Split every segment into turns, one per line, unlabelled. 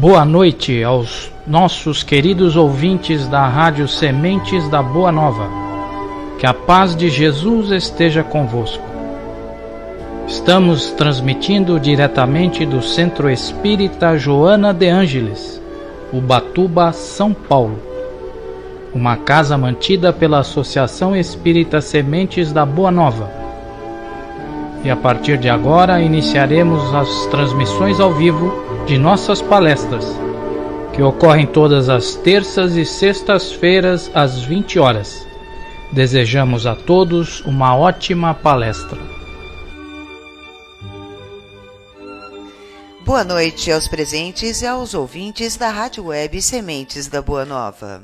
Boa noite aos nossos queridos ouvintes da Rádio Sementes da Boa Nova. Que a paz de Jesus esteja convosco. Estamos transmitindo diretamente do Centro Espírita Joana de Ângeles, Ubatuba, São Paulo. Uma casa mantida pela Associação Espírita Sementes da Boa Nova. E a partir de agora iniciaremos as transmissões ao vivo de nossas palestras, que ocorrem todas as terças e sextas-feiras às 20 horas. Desejamos a todos uma ótima palestra.
Boa noite aos presentes e aos ouvintes da Rádio Web Sementes da Boa Nova.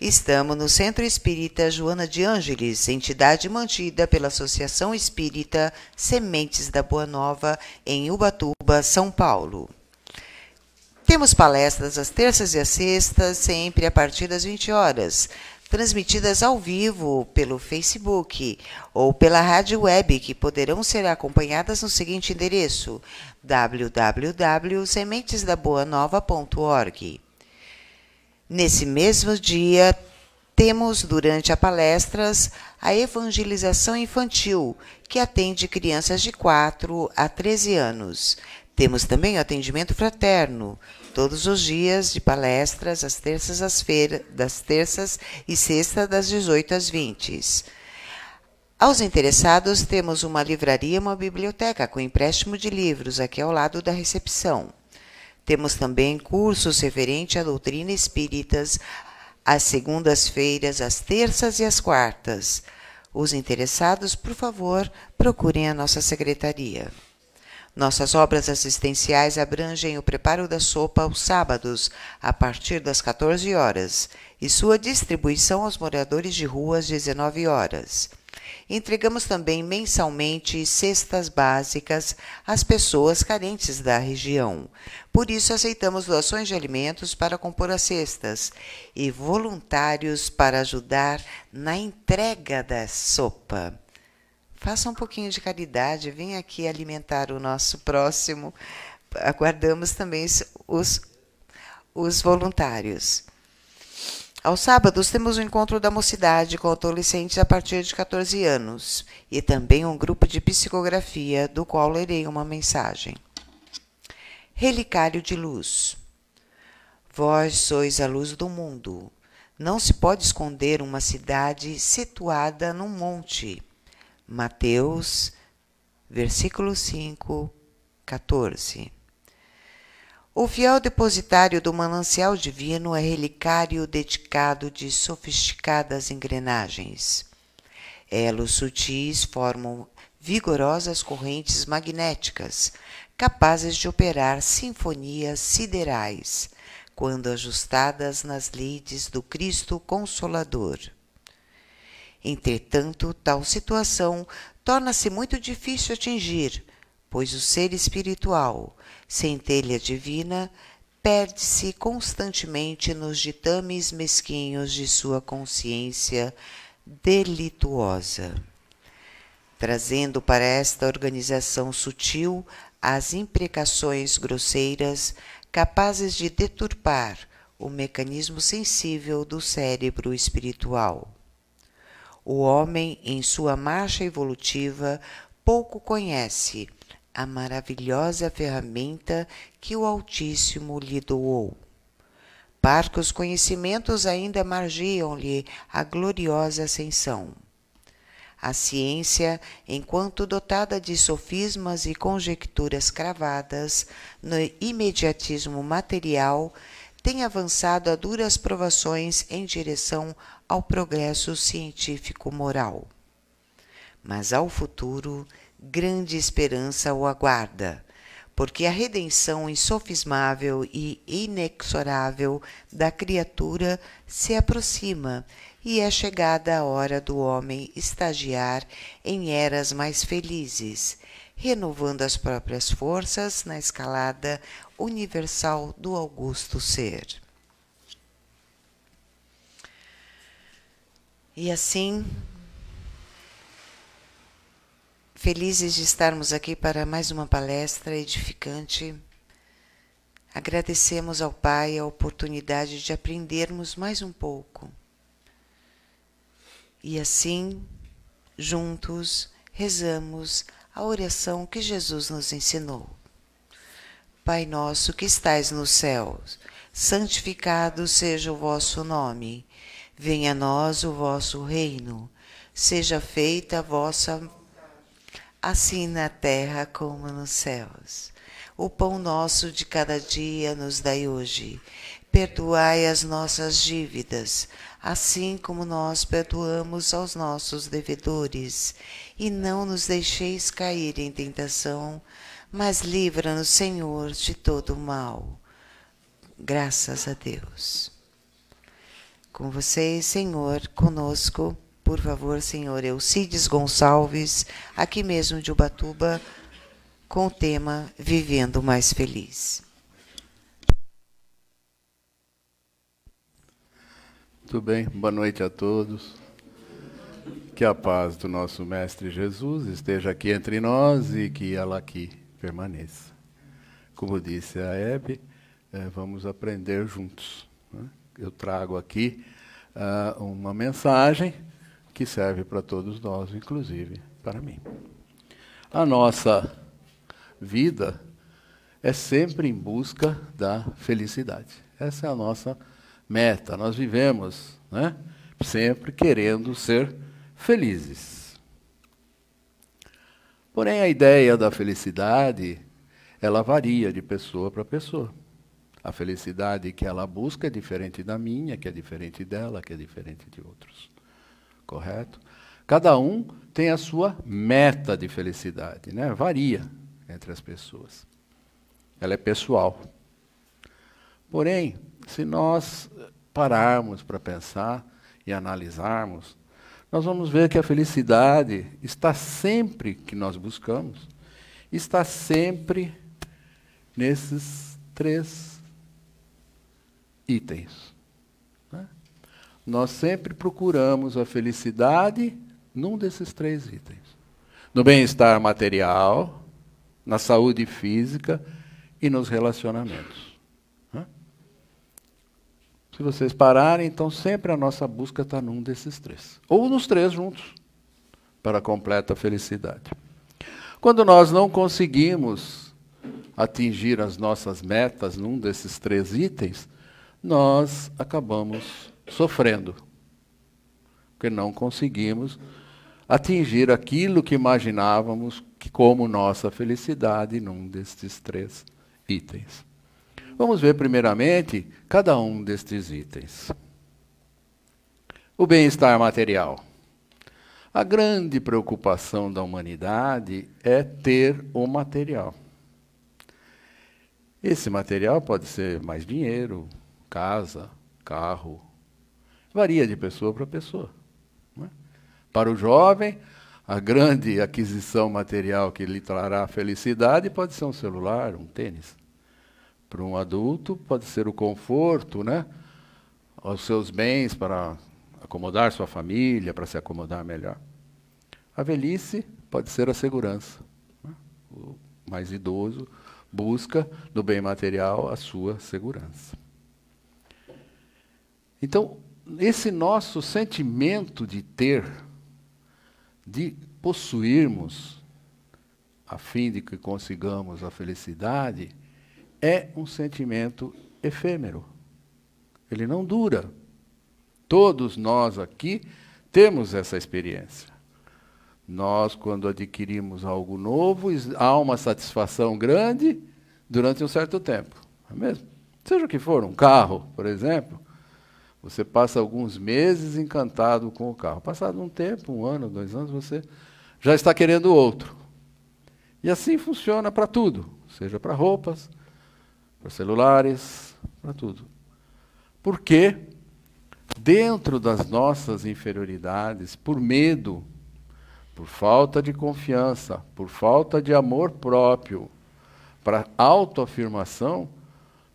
Estamos no Centro Espírita Joana de Ângeles, entidade mantida pela Associação Espírita Sementes da Boa Nova, em Ubatuba, São Paulo. Temos palestras às terças e às sextas, sempre a partir das 20 horas, transmitidas ao vivo pelo Facebook ou pela rádio web, que poderão ser acompanhadas no seguinte endereço: www.sementesdaboanova.org. Nesse mesmo dia, temos durante as palestras a evangelização infantil, que atende crianças de 4 a 13 anos. Temos também o atendimento fraterno, todos os dias de palestras, às terças às feiras das terças e sexta das 18 às 20. Aos interessados, temos uma livraria e uma biblioteca com empréstimo de livros aqui ao lado da recepção. Temos também cursos referentes à doutrina espíritas às segundas-feiras, às terças e às quartas. Os interessados, por favor, procurem a nossa secretaria. Nossas obras assistenciais abrangem o preparo da sopa aos sábados, a partir das 14 horas, e sua distribuição aos moradores de rua às 19 horas. Entregamos também mensalmente cestas básicas às pessoas carentes da região. Por isso, aceitamos doações de alimentos para compor as cestas e voluntários para ajudar na entrega da sopa. Faça um pouquinho de caridade, venha aqui alimentar o nosso próximo. Aguardamos também os, os voluntários. Aos sábados temos o um encontro da mocidade com adolescentes a partir de 14 anos e também um grupo de psicografia, do qual lerei uma mensagem. Relicário de luz. Vós sois a luz do mundo. Não se pode esconder uma cidade situada num monte. Mateus, versículo 5, 14. O fiel depositário do manancial divino é relicário dedicado de sofisticadas engrenagens. Elos sutis formam vigorosas correntes magnéticas, capazes de operar sinfonias siderais, quando ajustadas nas lides do Cristo Consolador. Entretanto, tal situação torna-se muito difícil atingir, pois o ser espiritual, centelha divina, perde-se constantemente nos ditames mesquinhos de sua consciência delituosa, trazendo para esta organização sutil as imprecações grosseiras capazes de deturpar o mecanismo sensível do cérebro espiritual. O homem, em sua marcha evolutiva, pouco conhece a maravilhosa ferramenta que o Altíssimo lhe doou. Parcos conhecimentos ainda margiam-lhe a gloriosa ascensão. A ciência, enquanto dotada de sofismas e conjecturas cravadas no imediatismo material, tem avançado a duras provações em direção ao progresso científico-moral. Mas ao futuro, grande esperança o aguarda, porque a redenção insofismável e inexorável da criatura se aproxima e é chegada a hora do homem estagiar em eras mais felizes, renovando as próprias forças na escalada universal do augusto ser. E assim, felizes de estarmos aqui para mais uma palestra edificante, agradecemos ao Pai a oportunidade de aprendermos mais um pouco. E assim, juntos, rezamos a oração que Jesus nos ensinou. Pai nosso que estais nos céus, santificado seja o vosso nome. Venha a nós o vosso reino, seja feita a vossa assim na terra como nos céus. O pão nosso de cada dia nos dai hoje. Perdoai as nossas dívidas, assim como nós perdoamos aos nossos devedores, e não nos deixeis cair em tentação, mas livra-nos, Senhor, de todo mal. Graças a Deus com vocês, Senhor, conosco. Por favor, Senhor Eucides Gonçalves, aqui mesmo de Ubatuba, com o tema Vivendo Mais Feliz.
Muito bem, boa noite a todos. Que a paz do nosso Mestre Jesus esteja aqui entre nós e que ela aqui permaneça. Como disse a Hebe, eh, vamos aprender juntos. Né? Eu trago aqui uh, uma mensagem que serve para todos nós, inclusive para mim. A nossa vida é sempre em busca da felicidade. Essa é a nossa meta. Nós vivemos né, sempre querendo ser felizes. Porém, a ideia da felicidade ela varia de pessoa para pessoa. A felicidade que ela busca é diferente da minha, que é diferente dela, que é diferente de outros. Correto? Cada um tem a sua meta de felicidade, né? Varia entre as pessoas. Ela é pessoal. Porém, se nós pararmos para pensar e analisarmos, nós vamos ver que a felicidade está sempre que nós buscamos, está sempre nesses três itens. Né? Nós sempre procuramos a felicidade num desses três itens: no bem-estar material, na saúde física e nos relacionamentos. Né? Se vocês pararem, então sempre a nossa busca está num desses três, ou nos três juntos, para a completa felicidade. Quando nós não conseguimos atingir as nossas metas num desses três itens, nós acabamos sofrendo, porque não conseguimos atingir aquilo que imaginávamos que como nossa felicidade num destes três itens. Vamos ver primeiramente cada um destes itens. O bem-estar material. A grande preocupação da humanidade é ter o material. Esse material pode ser mais dinheiro, casa, carro. Varia de pessoa para pessoa. É? Para o jovem, a grande aquisição material que lhe trará felicidade pode ser um celular, um tênis. Para um adulto, pode ser o conforto, né? os seus bens para acomodar sua família, para se acomodar melhor. A velhice pode ser a segurança. Né? O mais idoso busca no bem material a sua segurança. Então, esse nosso sentimento de ter, de possuirmos, a fim de que consigamos a felicidade, é um sentimento efêmero. Ele não dura. Todos nós aqui temos essa experiência. Nós, quando adquirimos algo novo, há uma satisfação grande durante um certo tempo. É mesmo? Seja o que for, um carro, por exemplo, você passa alguns meses encantado com o carro. Passado um tempo, um ano, dois anos, você já está querendo outro. E assim funciona para tudo, seja para roupas, para celulares, para tudo. Porque dentro das nossas inferioridades, por medo, por falta de confiança, por falta de amor próprio, para autoafirmação,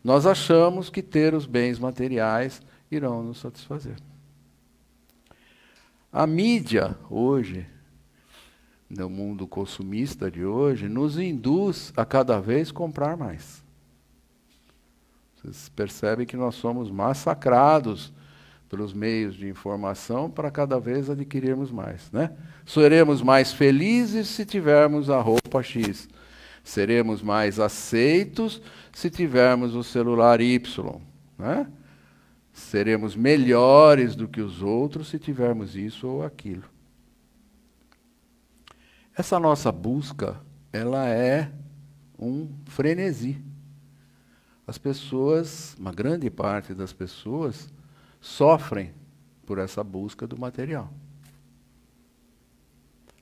nós achamos que ter os bens materiais irão nos satisfazer. A mídia hoje, no mundo consumista de hoje, nos induz a cada vez comprar mais. Vocês percebem que nós somos massacrados pelos meios de informação para cada vez adquirirmos mais, né? Seremos mais felizes se tivermos a roupa X. Seremos mais aceitos se tivermos o celular Y, né? Seremos melhores do que os outros se tivermos isso ou aquilo. Essa nossa busca, ela é um frenesi. As pessoas, uma grande parte das pessoas, sofrem por essa busca do material.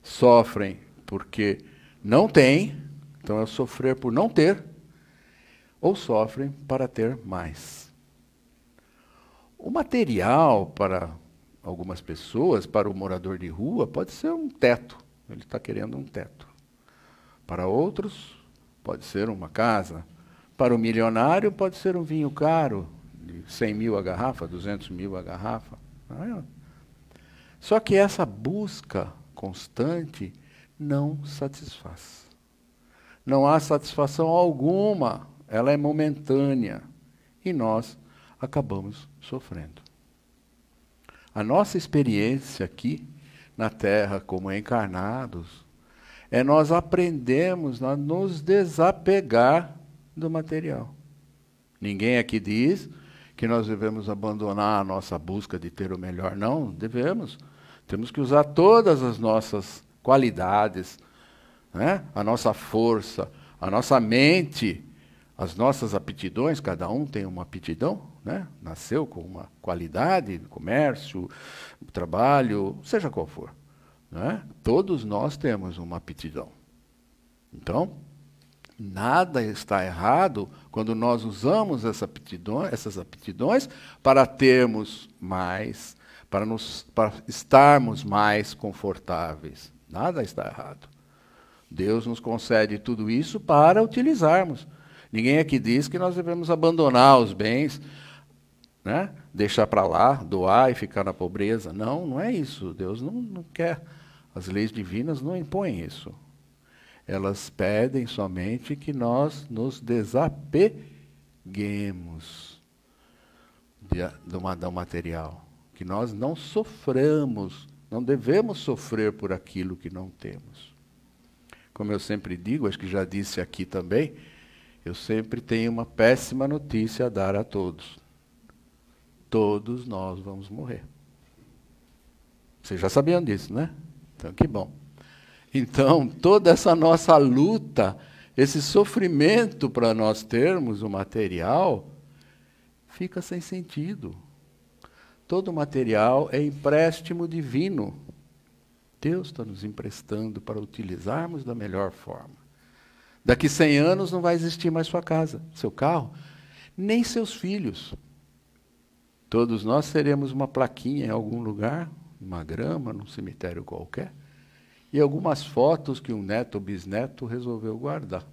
Sofrem porque não tem, então é sofrer por não ter, ou sofrem para ter mais. O material para algumas pessoas, para o morador de rua, pode ser um teto. Ele está querendo um teto. Para outros, pode ser uma casa. Para o milionário, pode ser um vinho caro, de 100 mil a garrafa, 200 mil a garrafa. É? Só que essa busca constante não satisfaz. Não há satisfação alguma, ela é momentânea. E nós acabamos sofrendo. A nossa experiência aqui na Terra, como encarnados, é nós aprendemos a nos desapegar do material. Ninguém aqui diz que nós devemos abandonar a nossa busca de ter o melhor. Não, devemos. Temos que usar todas as nossas qualidades, né? a nossa força, a nossa mente as nossas aptidões, cada um tem uma aptidão, né? nasceu com uma qualidade comércio, trabalho, seja qual for. Né? Todos nós temos uma aptidão. Então, nada está errado quando nós usamos essa aptidão, essas aptidões para termos mais, para, nos, para estarmos mais confortáveis. Nada está errado. Deus nos concede tudo isso para utilizarmos Ninguém aqui diz que nós devemos abandonar os bens, né? deixar para lá, doar e ficar na pobreza. Não, não é isso. Deus não, não quer. As leis divinas não impõem isso. Elas pedem somente que nós nos desapeguemos do, do material, que nós não soframos, não devemos sofrer por aquilo que não temos. Como eu sempre digo, acho que já disse aqui também, eu sempre tenho uma péssima notícia a dar a todos. Todos nós vamos morrer. Vocês já sabiam disso, né? Então, que bom. Então, toda essa nossa luta, esse sofrimento para nós termos o material, fica sem sentido. Todo material é empréstimo divino. Deus está nos emprestando para utilizarmos da melhor forma. Daqui 100 anos não vai existir mais sua casa, seu carro, nem seus filhos. Todos nós teremos uma plaquinha em algum lugar, uma grama, num cemitério qualquer, e algumas fotos que um neto ou bisneto resolveu guardar.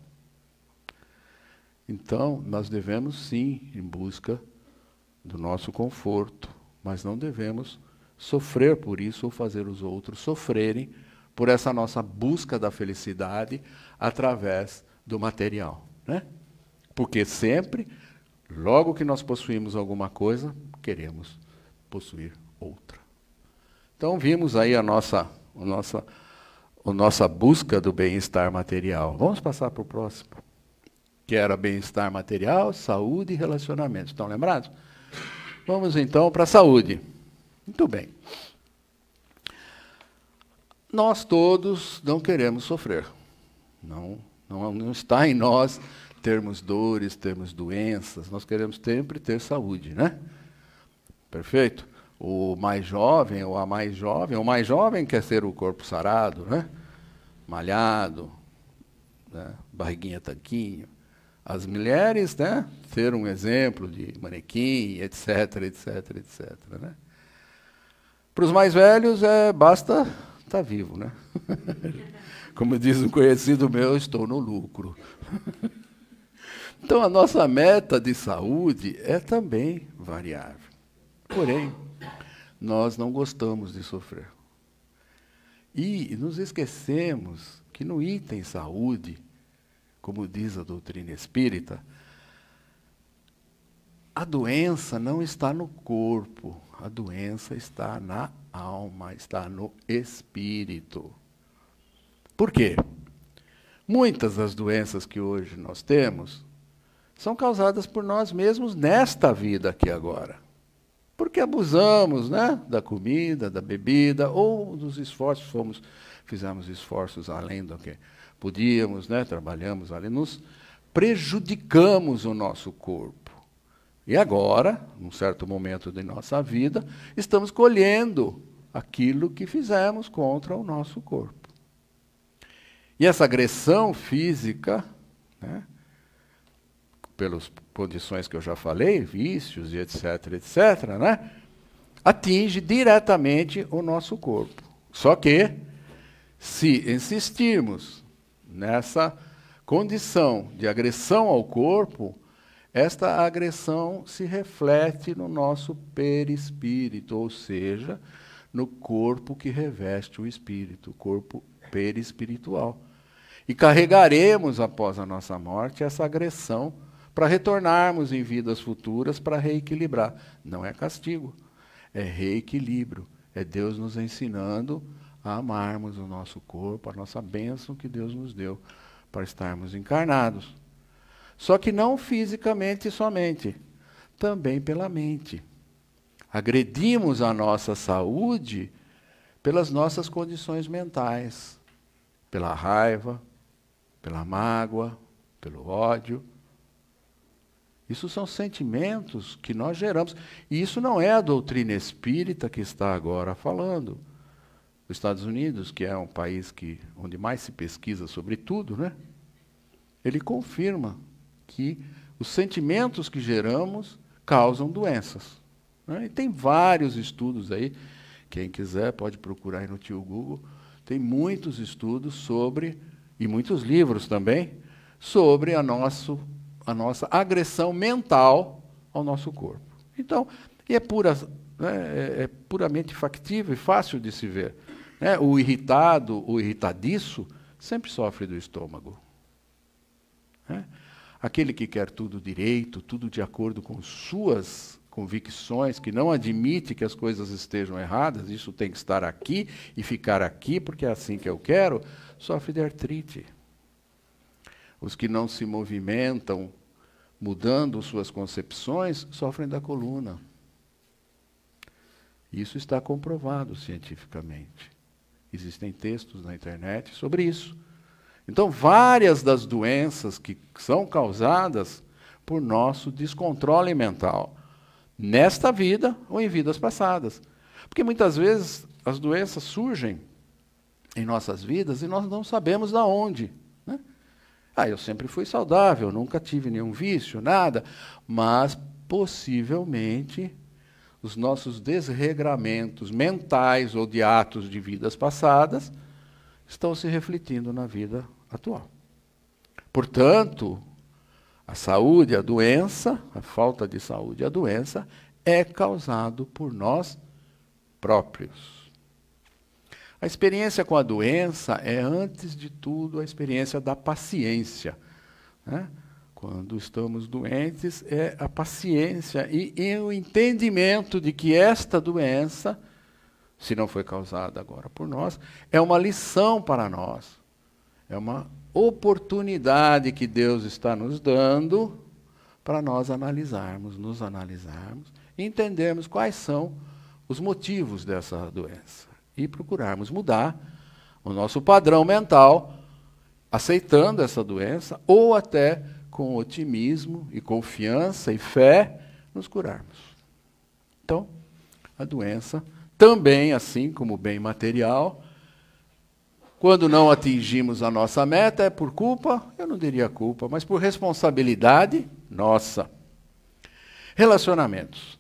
Então, nós devemos sim em busca do nosso conforto, mas não devemos sofrer por isso ou fazer os outros sofrerem por essa nossa busca da felicidade, através do material. Né? Porque sempre, logo que nós possuímos alguma coisa, queremos possuir outra. Então vimos aí a nossa, a nossa, a nossa busca do bem-estar material. Vamos passar para o próximo. Que era bem-estar material, saúde e relacionamentos. Estão lembrados? Vamos então para a saúde. Muito bem. Nós todos não queremos sofrer. Não, não, não está em nós termos dores, termos doenças. Nós queremos sempre ter saúde, né? Perfeito? O mais jovem ou a mais jovem, o mais jovem quer ser o corpo sarado, né? Malhado, né? barriguinha tanquinho. As mulheres, né? Ser um exemplo de manequim, etc, etc, etc, né? Para os mais velhos, é, basta estar tá vivo, né? Como diz um conhecido meu, estou no lucro. Então, a nossa meta de saúde é também variável. Porém, nós não gostamos de sofrer. E nos esquecemos que no item saúde, como diz a doutrina espírita, a doença não está no corpo, a doença está na alma, está no espírito. Por quê? Muitas das doenças que hoje nós temos são causadas por nós mesmos nesta vida aqui agora. Porque abusamos né, da comida, da bebida, ou dos esforços, fomos, fizemos esforços além do que podíamos, né, trabalhamos ali, nos prejudicamos o nosso corpo. E agora, num certo momento de nossa vida, estamos colhendo aquilo que fizemos contra o nosso corpo. E essa agressão física, né, pelas condições que eu já falei, vícios e etc, etc, né, atinge diretamente o nosso corpo. Só que, se insistirmos nessa condição de agressão ao corpo, esta agressão se reflete no nosso perispírito, ou seja, no corpo que reveste o espírito, o corpo perispiritual. E carregaremos após a nossa morte essa agressão para retornarmos em vidas futuras para reequilibrar. Não é castigo, é reequilíbrio. É Deus nos ensinando a amarmos o nosso corpo, a nossa bênção que Deus nos deu para estarmos encarnados. Só que não fisicamente somente, também pela mente. Agredimos a nossa saúde pelas nossas condições mentais pela raiva, pela mágoa, pelo ódio. Isso são sentimentos que nós geramos. E isso não é a doutrina espírita que está agora falando. Os Estados Unidos, que é um país que, onde mais se pesquisa sobre tudo, né? ele confirma que os sentimentos que geramos causam doenças. Né? E tem vários estudos aí. Quem quiser pode procurar aí no tio Google tem muitos estudos sobre, e muitos livros também, sobre a, nosso, a nossa agressão mental ao nosso corpo. Então, é, pura, né, é, é puramente factível e fácil de se ver. Né? O irritado, o irritadiço, sempre sofre do estômago. Né? Aquele que quer tudo direito, tudo de acordo com suas convicções, que não admite que as coisas estejam erradas, isso tem que estar aqui e ficar aqui porque é assim que eu quero, sofre de artrite. Os que não se movimentam, mudando suas concepções, sofrem da coluna. Isso está comprovado cientificamente. Existem textos na internet sobre isso. Então, várias das doenças que são causadas por nosso descontrole mental, nesta vida ou em vidas passadas. Porque muitas vezes as doenças surgem em nossas vidas e nós não sabemos de onde. Né? Ah, eu sempre fui saudável, nunca tive nenhum vício, nada, mas possivelmente os nossos desregramentos mentais ou de atos de vidas passadas estão se refletindo na vida atual. Portanto, a saúde, a doença, a falta de saúde, a doença é causado por nós próprios. A experiência com a doença é, antes de tudo, a experiência da paciência. Né? Quando estamos doentes, é a paciência e, e o entendimento de que esta doença, se não foi causada agora por nós, é uma lição para nós. É uma oportunidade que Deus está nos dando para nós analisarmos, nos analisarmos, entendermos quais são os motivos dessa doença e procurarmos mudar o nosso padrão mental, aceitando essa doença ou até com otimismo e confiança e fé nos curarmos. Então, a doença também, assim como o bem material, quando não atingimos a nossa meta, é por culpa? Eu não diria culpa, mas por responsabilidade nossa. Relacionamentos.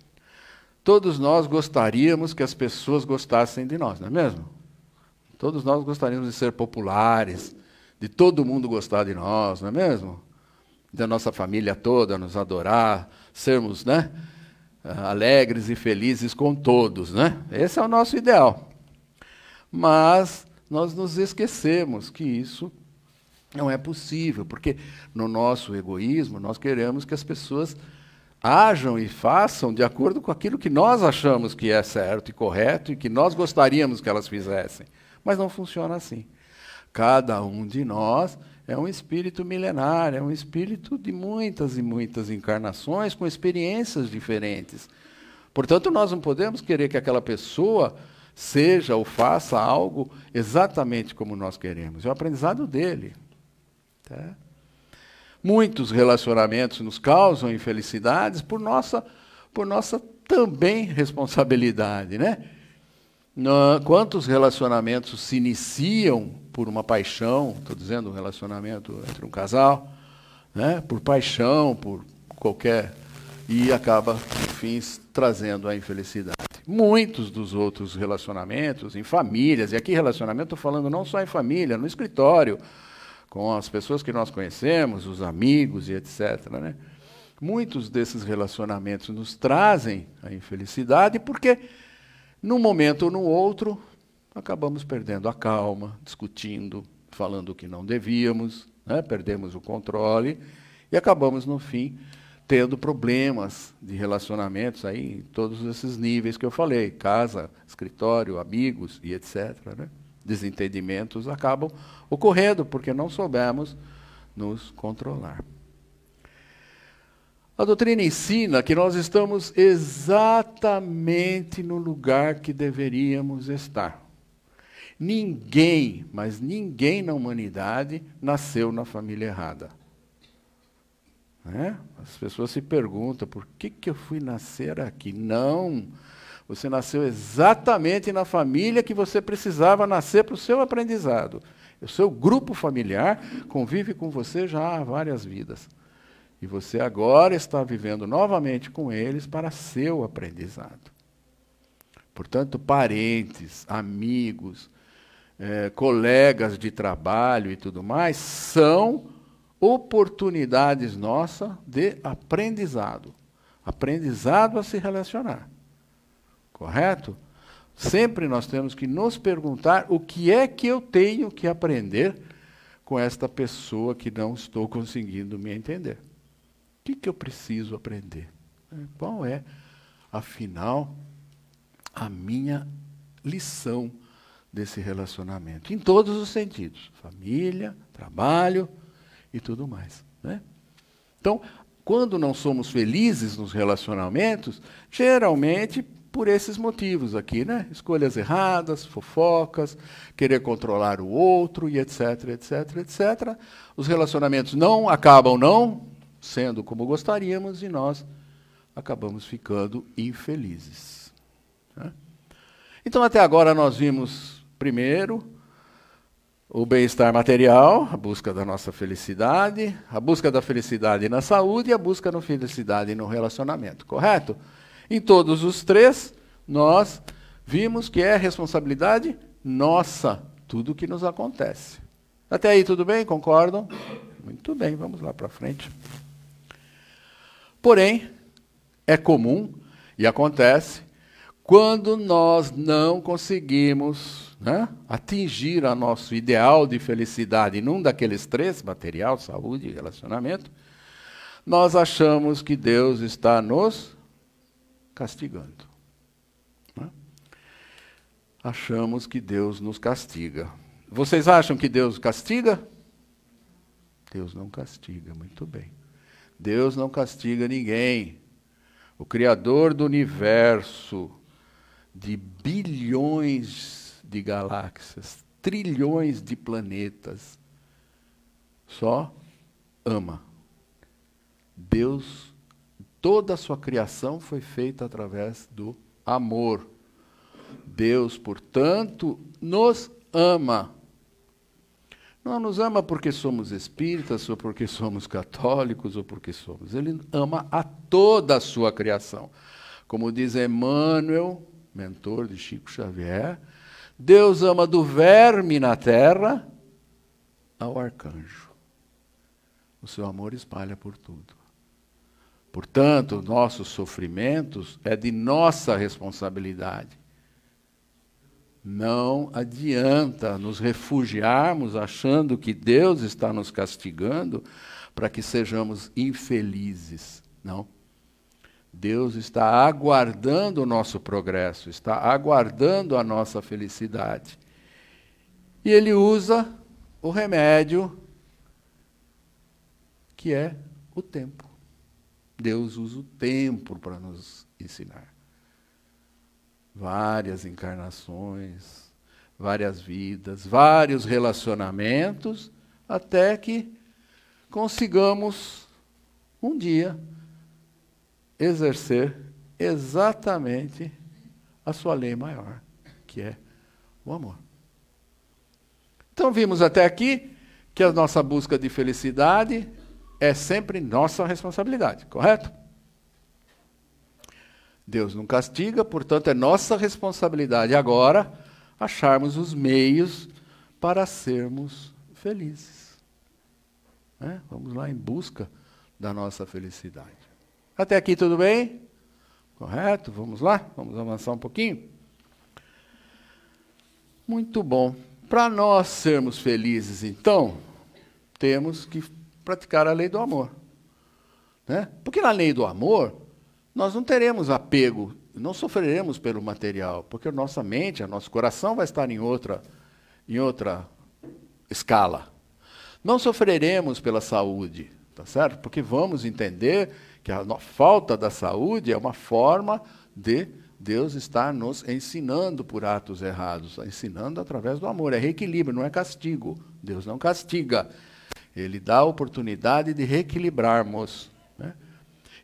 Todos nós gostaríamos que as pessoas gostassem de nós, não é mesmo? Todos nós gostaríamos de ser populares, de todo mundo gostar de nós, não é mesmo? Da nossa família toda nos adorar, sermos né, alegres e felizes com todos, né? Esse é o nosso ideal. Mas nós nos esquecemos que isso não é possível, porque no nosso egoísmo nós queremos que as pessoas ajam e façam de acordo com aquilo que nós achamos que é certo e correto e que nós gostaríamos que elas fizessem. Mas não funciona assim. Cada um de nós é um espírito milenar, é um espírito de muitas e muitas encarnações com experiências diferentes. Portanto, nós não podemos querer que aquela pessoa seja ou faça algo exatamente como nós queremos. É o aprendizado dele. Tá? Muitos relacionamentos nos causam infelicidades por nossa, por nossa também responsabilidade, né? Quantos relacionamentos se iniciam por uma paixão? Estou dizendo um relacionamento entre um casal, né? Por paixão, por qualquer e acaba, enfim, trazendo a infelicidade. Muitos dos outros relacionamentos, em famílias, e aqui relacionamento estou falando não só em família, no escritório, com as pessoas que nós conhecemos, os amigos e etc. Né? Muitos desses relacionamentos nos trazem a infelicidade porque, num momento ou no outro, acabamos perdendo a calma, discutindo, falando o que não devíamos, né? perdemos o controle e acabamos, no fim, tendo problemas de relacionamentos aí em todos esses níveis que eu falei, casa, escritório, amigos e etc. Né? Desentendimentos acabam ocorrendo porque não soubemos nos controlar. A doutrina ensina que nós estamos exatamente no lugar que deveríamos estar. Ninguém, mas ninguém na humanidade nasceu na família errada. Né? As pessoas se perguntam por que, que eu fui nascer aqui. Não! Você nasceu exatamente na família que você precisava nascer para o seu aprendizado. O seu grupo familiar convive com você já há várias vidas. E você agora está vivendo novamente com eles para seu aprendizado. Portanto, parentes, amigos, eh, colegas de trabalho e tudo mais são oportunidades nossas de aprendizado. Aprendizado a se relacionar. Correto? Sempre nós temos que nos perguntar o que é que eu tenho que aprender com esta pessoa que não estou conseguindo me entender. O que, que eu preciso aprender? Qual é, afinal, a minha lição desse relacionamento? Em todos os sentidos: família, trabalho, e tudo mais. Né? Então, quando não somos felizes nos relacionamentos, geralmente por esses motivos aqui, né? Escolhas erradas, fofocas, querer controlar o outro e etc, etc, etc. Os relacionamentos não acabam não sendo como gostaríamos e nós acabamos ficando infelizes. Né? Então até agora nós vimos primeiro o bem-estar material, a busca da nossa felicidade, a busca da felicidade na saúde e a busca da felicidade no relacionamento, correto? Em todos os três, nós vimos que é responsabilidade nossa tudo o que nos acontece. Até aí, tudo bem? Concordam? Muito bem, vamos lá para frente. Porém, é comum e acontece quando nós não conseguimos né? atingir o nosso ideal de felicidade num daqueles três, material, saúde e relacionamento, nós achamos que Deus está nos castigando. Né? Achamos que Deus nos castiga. Vocês acham que Deus castiga? Deus não castiga, muito bem. Deus não castiga ninguém. O Criador do universo, de bilhões de galáxias, trilhões de planetas. Só ama. Deus, toda a sua criação foi feita através do amor. Deus, portanto, nos ama. Não nos ama porque somos espíritas, ou porque somos católicos, ou porque somos. Ele ama a toda a sua criação. Como diz Emmanuel, mentor de Chico Xavier, Deus ama do verme na terra ao arcanjo. O seu amor espalha por tudo. Portanto, nossos sofrimentos é de nossa responsabilidade. Não adianta nos refugiarmos achando que Deus está nos castigando para que sejamos infelizes. Não. Deus está aguardando o nosso progresso, está aguardando a nossa felicidade. E ele usa o remédio que é o tempo. Deus usa o tempo para nos ensinar. Várias encarnações, várias vidas, vários relacionamentos, até que consigamos um dia exercer exatamente a sua lei maior, que é o amor. Então vimos até aqui que a nossa busca de felicidade é sempre nossa responsabilidade, correto? Deus não castiga, portanto é nossa responsabilidade agora acharmos os meios para sermos felizes. Né? Vamos lá em busca da nossa felicidade. Até aqui tudo bem? Correto? Vamos lá? Vamos avançar um pouquinho? Muito bom. Para nós sermos felizes, então, temos que praticar a lei do amor. Né? Porque na lei do amor, nós não teremos apego, não sofreremos pelo material, porque a nossa mente, o nosso coração vai estar em outra, em outra escala. Não sofreremos pela saúde, tá certo? Porque vamos entender que a falta da saúde é uma forma de Deus estar nos ensinando por atos errados, ensinando através do amor. É reequilíbrio, não é castigo. Deus não castiga. Ele dá a oportunidade de reequilibrarmos. Né?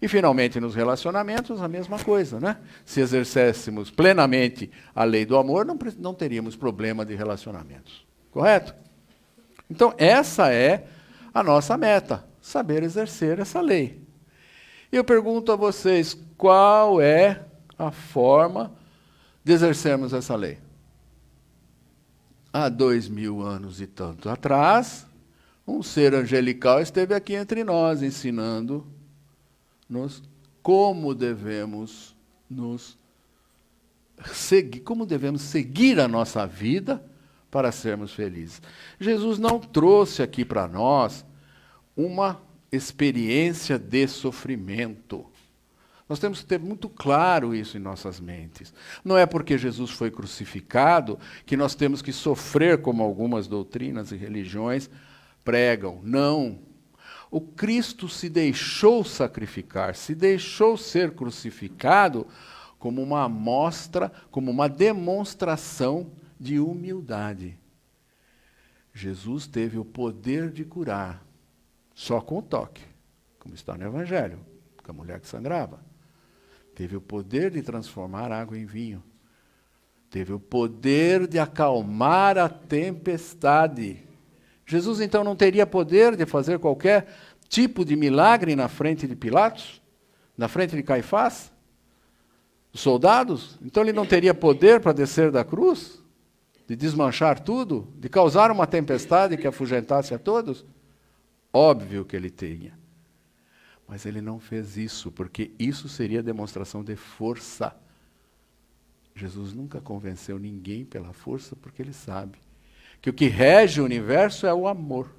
E, finalmente, nos relacionamentos, a mesma coisa. Né? Se exercêssemos plenamente a lei do amor, não, não teríamos problema de relacionamentos. Correto? Então, essa é a nossa meta: saber exercer essa lei. E eu pergunto a vocês: qual é a forma de exercermos essa lei? Há dois mil anos e tanto atrás, um ser angelical esteve aqui entre nós, ensinando-nos como devemos nos seguir, como devemos seguir a nossa vida para sermos felizes. Jesus não trouxe aqui para nós uma experiência de sofrimento. Nós temos que ter muito claro isso em nossas mentes. Não é porque Jesus foi crucificado que nós temos que sofrer como algumas doutrinas e religiões pregam. Não. O Cristo se deixou sacrificar, se deixou ser crucificado como uma amostra, como uma demonstração de humildade. Jesus teve o poder de curar, só com o toque, como está no Evangelho, com a mulher que sangrava. Teve o poder de transformar água em vinho. Teve o poder de acalmar a tempestade. Jesus então não teria poder de fazer qualquer tipo de milagre na frente de Pilatos, na frente de Caifás, os soldados? Então ele não teria poder para descer da cruz, de desmanchar tudo, de causar uma tempestade que afugentasse a todos? Óbvio que ele tenha, Mas ele não fez isso, porque isso seria demonstração de força. Jesus nunca convenceu ninguém pela força, porque ele sabe que o que rege o universo é o amor.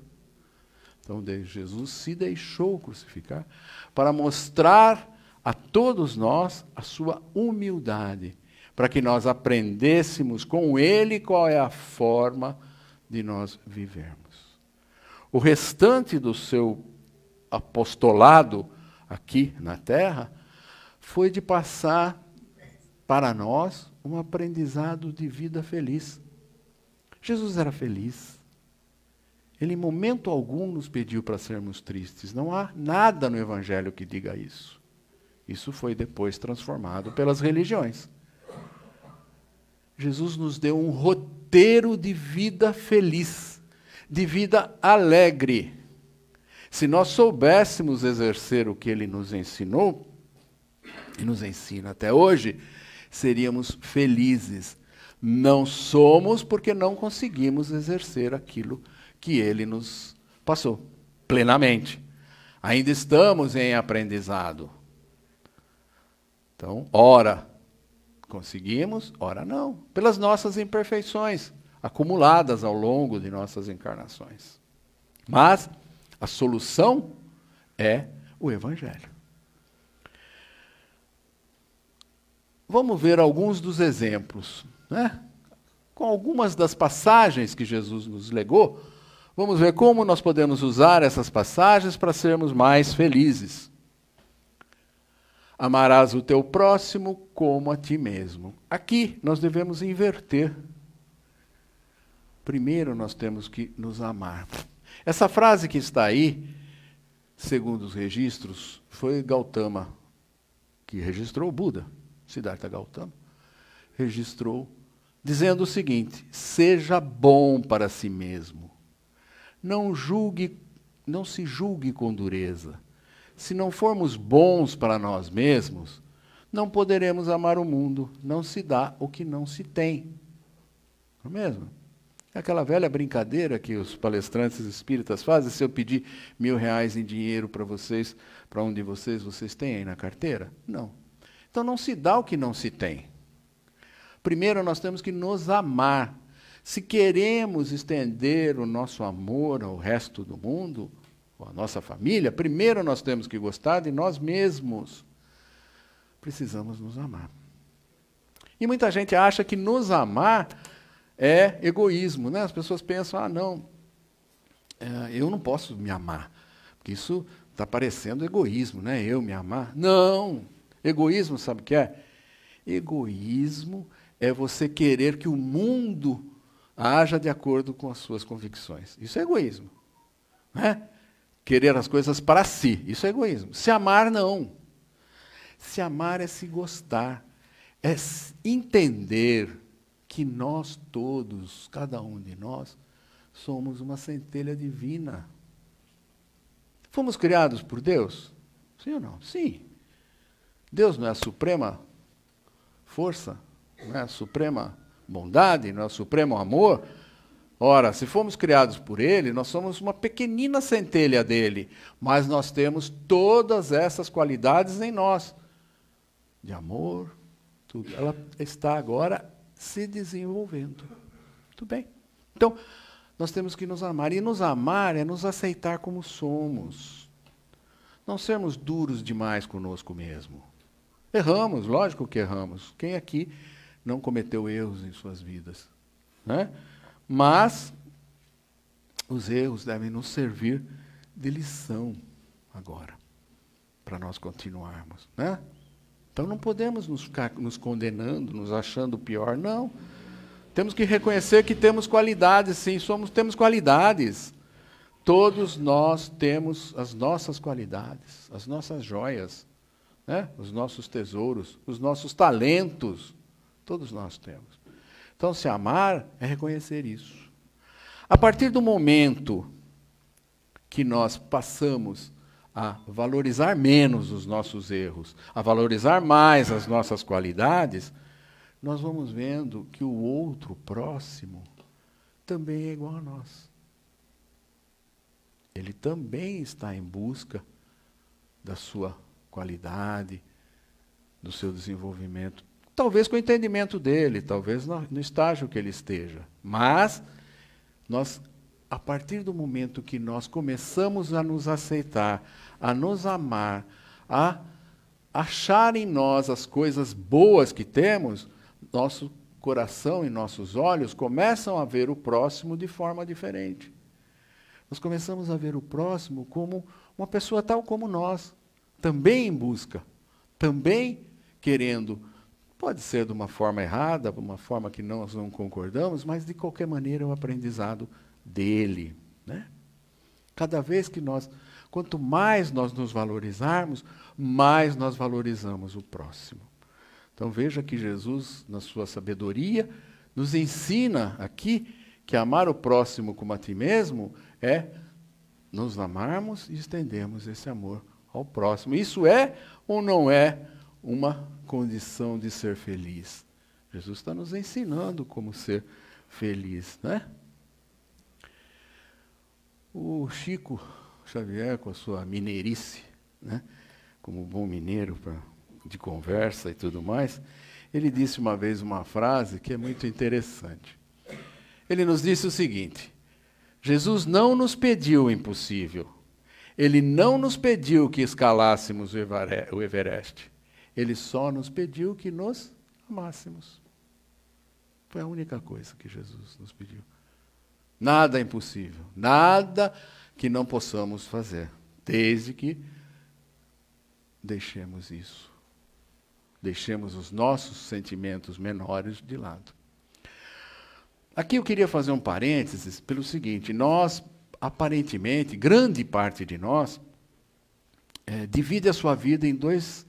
Então, Jesus se deixou crucificar para mostrar a todos nós a sua humildade, para que nós aprendêssemos com ele qual é a forma de nós vivermos o restante do seu apostolado aqui na terra foi de passar para nós um aprendizado de vida feliz. Jesus era feliz. Ele, em momento algum, nos pediu para sermos tristes. Não há nada no Evangelho que diga isso. Isso foi depois transformado pelas religiões. Jesus nos deu um roteiro de vida feliz de vida alegre. Se nós soubéssemos exercer o que ele nos ensinou, e nos ensina até hoje, seríamos felizes. Não somos porque não conseguimos exercer aquilo que ele nos passou plenamente. Ainda estamos em aprendizado. Então, ora conseguimos, ora não, pelas nossas imperfeições acumuladas ao longo de nossas encarnações. Mas a solução é o Evangelho. Vamos ver alguns dos exemplos. Né? Com algumas das passagens que Jesus nos legou, vamos ver como nós podemos usar essas passagens para sermos mais felizes. Amarás o teu próximo como a ti mesmo. Aqui nós devemos inverter primeiro nós temos que nos amar. Essa frase que está aí, segundo os registros, foi Gautama que registrou o Buda, Siddhartha Gautama, registrou dizendo o seguinte: seja bom para si mesmo. Não julgue, não se julgue com dureza. Se não formos bons para nós mesmos, não poderemos amar o mundo. Não se dá o que não se tem. Não é mesmo? É aquela velha brincadeira que os palestrantes espíritas fazem, se eu pedir mil reais em dinheiro para vocês, para um de vocês, vocês têm aí na carteira? Não. Então não se dá o que não se tem. Primeiro nós temos que nos amar. Se queremos estender o nosso amor ao resto do mundo, à nossa família, primeiro nós temos que gostar de nós mesmos. Precisamos nos amar. E muita gente acha que nos amar é egoísmo. Né? As pessoas pensam, ah, não, é, eu não posso me amar, porque isso está parecendo egoísmo, né? Eu me amar. Não! Egoísmo, sabe o que é? Egoísmo é você querer que o mundo haja de acordo com as suas convicções. Isso é egoísmo. Né? Querer as coisas para si. Isso é egoísmo. Se amar, não. Se amar é se gostar, é entender, que nós todos, cada um de nós, somos uma centelha divina. Fomos criados por Deus? Sim ou não? Sim. Deus não é a suprema força, não é a suprema bondade, não é o supremo amor. Ora, se fomos criados por Ele, nós somos uma pequenina centelha dele, mas nós temos todas essas qualidades em nós de amor, tudo. Ela está agora se desenvolvendo. Tudo bem? Então, nós temos que nos amar. E nos amar é nos aceitar como somos. Não sermos duros demais conosco mesmo. Erramos, lógico que erramos. Quem aqui não cometeu erros em suas vidas? Né? Mas os erros devem nos servir de lição agora, para nós continuarmos. Né? Então não podemos nos ficar nos condenando, nos achando pior, não. Temos que reconhecer que temos qualidades, sim, somos temos qualidades. Todos nós temos as nossas qualidades, as nossas joias, né? os nossos tesouros, os nossos talentos. Todos nós temos. Então, se amar é reconhecer isso. A partir do momento que nós passamos a valorizar menos os nossos erros, a valorizar mais as nossas qualidades, nós vamos vendo que o outro próximo também é igual a nós. Ele também está em busca da sua qualidade, do seu desenvolvimento. Talvez com o entendimento dele, talvez no, no estágio que ele esteja. Mas nós a partir do momento que nós começamos a nos aceitar, a nos amar, a achar em nós as coisas boas que temos, nosso coração e nossos olhos começam a ver o próximo de forma diferente. Nós começamos a ver o próximo como uma pessoa tal como nós, também em busca, também querendo. Pode ser de uma forma errada, de uma forma que nós não concordamos, mas de qualquer maneira o é aprendizado dele. Né? Cada vez que nós, quanto mais nós nos valorizarmos, mais nós valorizamos o próximo. Então veja que Jesus, na sua sabedoria, nos ensina aqui que amar o próximo como a ti mesmo é nos amarmos e estendermos esse amor ao próximo. Isso é ou não é uma condição de ser feliz? Jesus está nos ensinando como ser feliz, né? O Chico Xavier, com a sua mineirice, né, como bom mineiro pra, de conversa e tudo mais, ele disse uma vez uma frase que é muito interessante. Ele nos disse o seguinte: Jesus não nos pediu o impossível. Ele não nos pediu que escalássemos o Everest. Ele só nos pediu que nos amássemos. Foi a única coisa que Jesus nos pediu. Nada é impossível. Nada que não possamos fazer. Desde que deixemos isso. Deixemos os nossos sentimentos menores de lado. Aqui eu queria fazer um parênteses pelo seguinte: nós, aparentemente, grande parte de nós, é, divide a sua vida em, dois,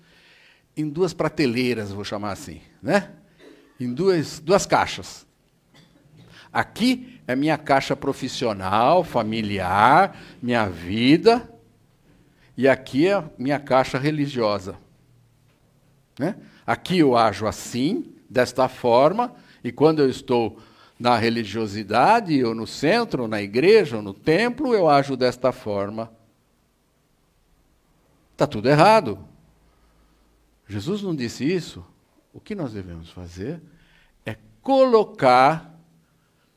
em duas prateleiras, vou chamar assim, né? em duas, duas caixas. Aqui é minha caixa profissional, familiar, minha vida. E aqui é minha caixa religiosa. Né? Aqui eu ajo assim, desta forma, e quando eu estou na religiosidade, ou no centro, ou na igreja, ou no templo, eu ajo desta forma. Está tudo errado. Jesus não disse isso. O que nós devemos fazer é colocar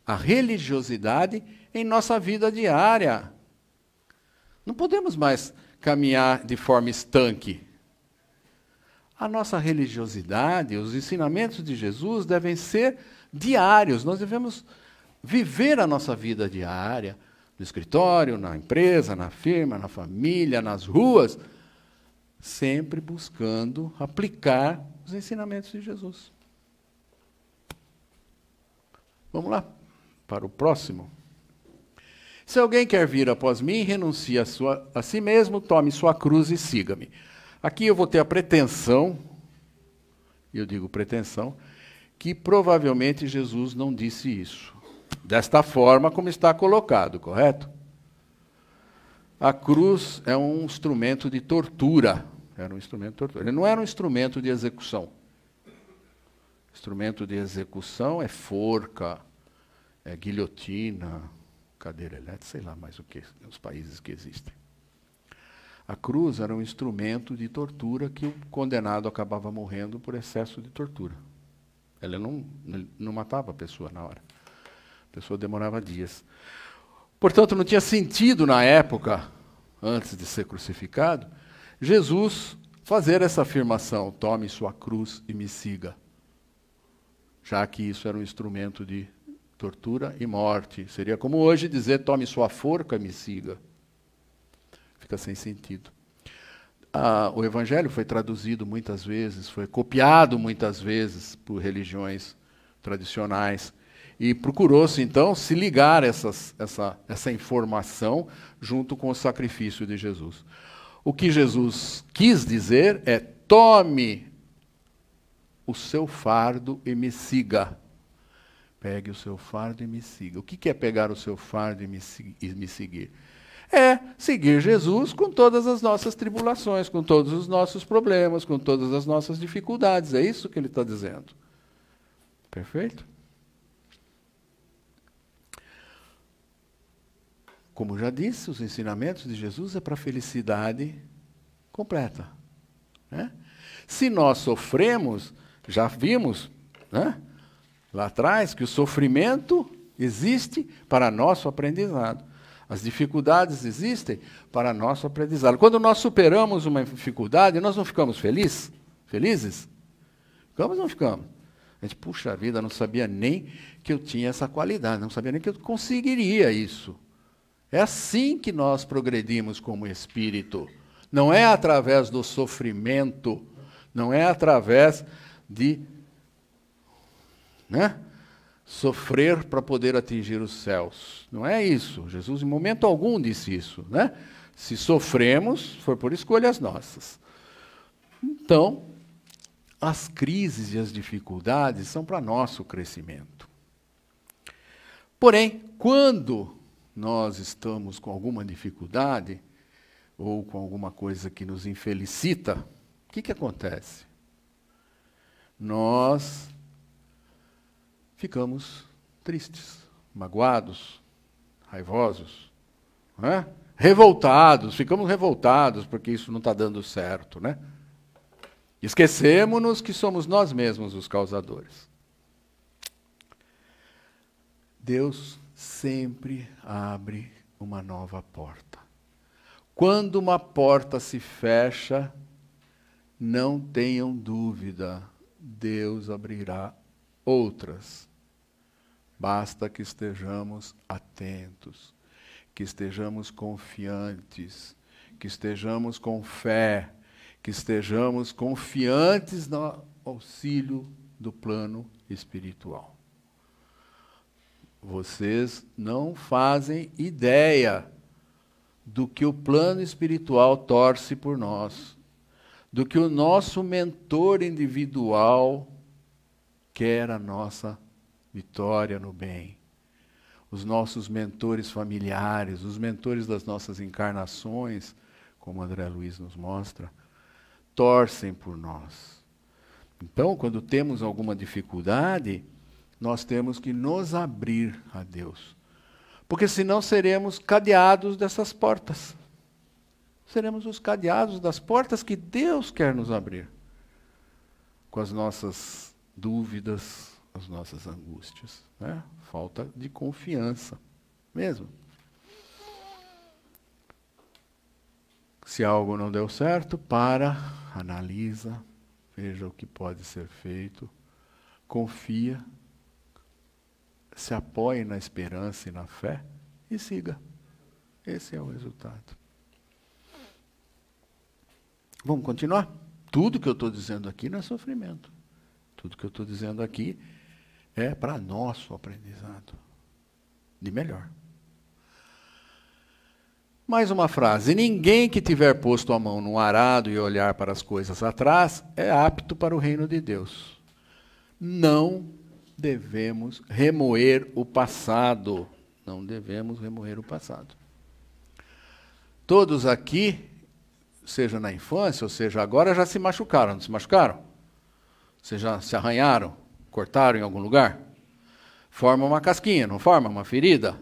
a religiosidade em nossa vida diária. Não podemos mais caminhar de forma estanque. A nossa religiosidade, os ensinamentos de Jesus devem ser diários. Nós devemos viver a nossa vida diária, no escritório, na empresa, na firma, na família, nas ruas, sempre buscando aplicar os ensinamentos de Jesus. Vamos lá para o próximo. Se alguém quer vir após mim, renuncie a, sua, a si mesmo, tome sua cruz e siga-me. Aqui eu vou ter a pretensão, eu digo pretensão, que provavelmente Jesus não disse isso. Desta forma como está colocado, correto? A cruz é um instrumento de tortura. Era um instrumento de tortura. Ele não era um instrumento de execução. Instrumento de execução é forca, é, guilhotina, cadeira elétrica, sei lá mais o que, os países que existem. A cruz era um instrumento de tortura que o condenado acabava morrendo por excesso de tortura. Ela não, não matava a pessoa na hora. A pessoa demorava dias. Portanto, não tinha sentido na época, antes de ser crucificado, Jesus fazer essa afirmação: tome sua cruz e me siga. Já que isso era um instrumento de tortura e morte. Seria como hoje dizer: tome sua forca, e me siga. Fica sem sentido. Ah, o Evangelho foi traduzido muitas vezes, foi copiado muitas vezes por religiões tradicionais. E procurou-se, então, se ligar essas, essa, essa informação junto com o sacrifício de Jesus. O que Jesus quis dizer é: tome o seu fardo e me siga. Pegue o seu fardo e me siga. O que é pegar o seu fardo e me, e me seguir? É seguir Jesus com todas as nossas tribulações, com todos os nossos problemas, com todas as nossas dificuldades. É isso que ele está dizendo. Perfeito? Como já disse, os ensinamentos de Jesus é para a felicidade completa. Né? Se nós sofremos, já vimos, né? lá atrás que o sofrimento existe para nosso aprendizado. As dificuldades existem para nosso aprendizado. Quando nós superamos uma dificuldade, nós não ficamos felizes? Felizes? Ficamos ou não ficamos? A gente, puxa vida, não sabia nem que eu tinha essa qualidade, não sabia nem que eu conseguiria isso. É assim que nós progredimos como espírito. Não é através do sofrimento, não é através de né? Sofrer para poder atingir os céus. Não é isso. Jesus, em momento algum, disse isso, né? Se sofremos, foi por escolhas nossas. Então, as crises e as dificuldades são para nosso crescimento. Porém, quando nós estamos com alguma dificuldade ou com alguma coisa que nos infelicita, o que, que acontece? Nós ficamos tristes, magoados, raivosos, né? revoltados, ficamos revoltados porque isso não está dando certo. Né? Esquecemos-nos que somos nós mesmos os causadores. Deus sempre abre uma nova porta. Quando uma porta se fecha, não tenham dúvida, Deus abrirá outras Basta que estejamos atentos, que estejamos confiantes, que estejamos com fé, que estejamos confiantes no auxílio do plano espiritual. Vocês não fazem ideia do que o plano espiritual torce por nós, do que o nosso mentor individual quer a nossa vitória no bem. Os nossos mentores familiares, os mentores das nossas encarnações, como André Luiz nos mostra, torcem por nós. Então, quando temos alguma dificuldade, nós temos que nos abrir a Deus. Porque senão seremos cadeados dessas portas. Seremos os cadeados das portas que Deus quer nos abrir. Com as nossas dúvidas, as nossas angústias, né? falta de confiança mesmo. Se algo não deu certo, para, analisa, veja o que pode ser feito, confia, se apoie na esperança e na fé e siga. Esse é o resultado. Vamos continuar? Tudo que eu estou dizendo aqui não é sofrimento. Tudo que eu estou dizendo aqui é para nosso aprendizado de melhor. Mais uma frase: Ninguém que tiver posto a mão no arado e olhar para as coisas atrás é apto para o reino de Deus. Não devemos remoer o passado. Não devemos remoer o passado. Todos aqui, seja na infância ou seja agora, já se machucaram, não se machucaram? Vocês já se arranharam? cortaram em algum lugar, forma uma casquinha, não forma? Uma ferida?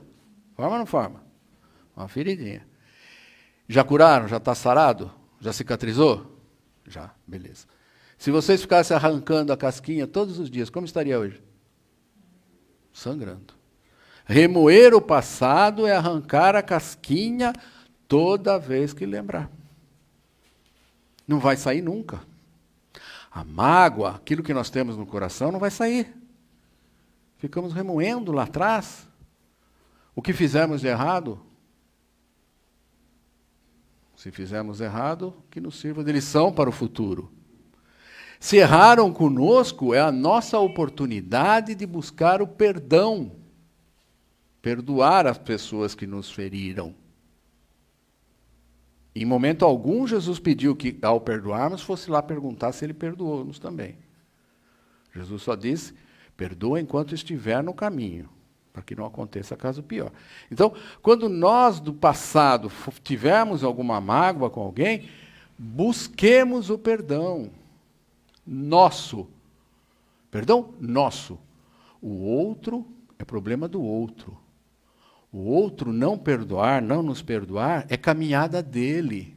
Forma ou não forma? Uma feridinha. Já curaram? Já está sarado? Já cicatrizou? Já, beleza. Se vocês ficassem arrancando a casquinha todos os dias, como estaria hoje? Sangrando. Remoer o passado é arrancar a casquinha toda vez que lembrar. Não vai sair nunca. A mágoa, aquilo que nós temos no coração, não vai sair. Ficamos remoendo lá atrás o que fizemos de errado. Se fizemos errado, que nos sirva de lição para o futuro. Se erraram conosco, é a nossa oportunidade de buscar o perdão, perdoar as pessoas que nos feriram. Em momento algum, Jesus pediu que, ao perdoarmos, fosse lá perguntar se ele perdoou-nos também. Jesus só disse: perdoa enquanto estiver no caminho, para que não aconteça caso pior. Então, quando nós do passado tivermos alguma mágoa com alguém, busquemos o perdão nosso. Perdão nosso. O outro é problema do outro. O outro não perdoar, não nos perdoar, é caminhada dele,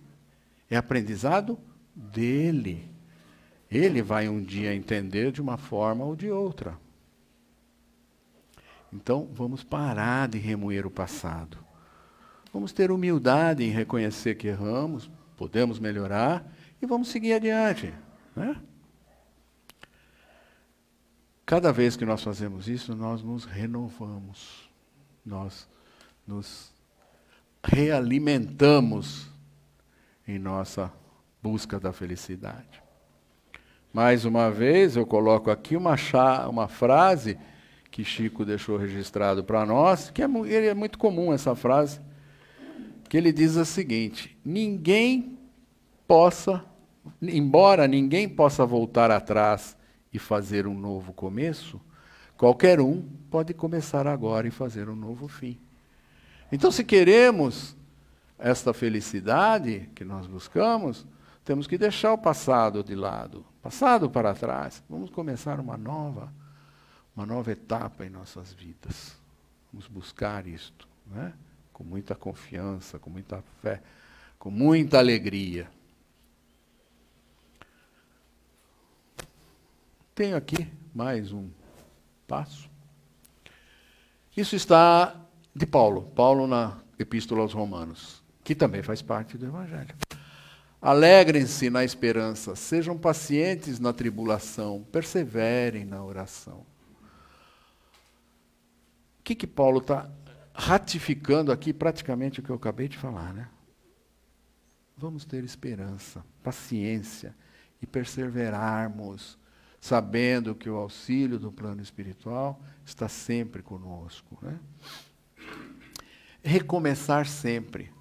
é aprendizado dele. Ele vai um dia entender de uma forma ou de outra. Então, vamos parar de remoer o passado. Vamos ter humildade em reconhecer que erramos, podemos melhorar e vamos seguir adiante. Né? Cada vez que nós fazemos isso, nós nos renovamos. Nós nos realimentamos em nossa busca da felicidade. Mais uma vez, eu coloco aqui uma, uma frase que Chico deixou registrado para nós, que é, ele é muito comum essa frase, que ele diz o seguinte: ninguém possa, embora ninguém possa voltar atrás e fazer um novo começo, qualquer um pode começar agora e fazer um novo fim. Então, se queremos esta felicidade que nós buscamos, temos que deixar o passado de lado, passado para trás. Vamos começar uma nova, uma nova etapa em nossas vidas. Vamos buscar isto, né? com muita confiança, com muita fé, com muita alegria. Tenho aqui mais um passo. Isso está de Paulo, Paulo na Epístola aos Romanos, que também faz parte do Evangelho. Alegrem-se na esperança, sejam pacientes na tribulação, perseverem na oração. O que, que Paulo está ratificando aqui praticamente o que eu acabei de falar, né? Vamos ter esperança, paciência e perseverarmos, sabendo que o auxílio do plano espiritual está sempre conosco. Né? recomeçar sempre.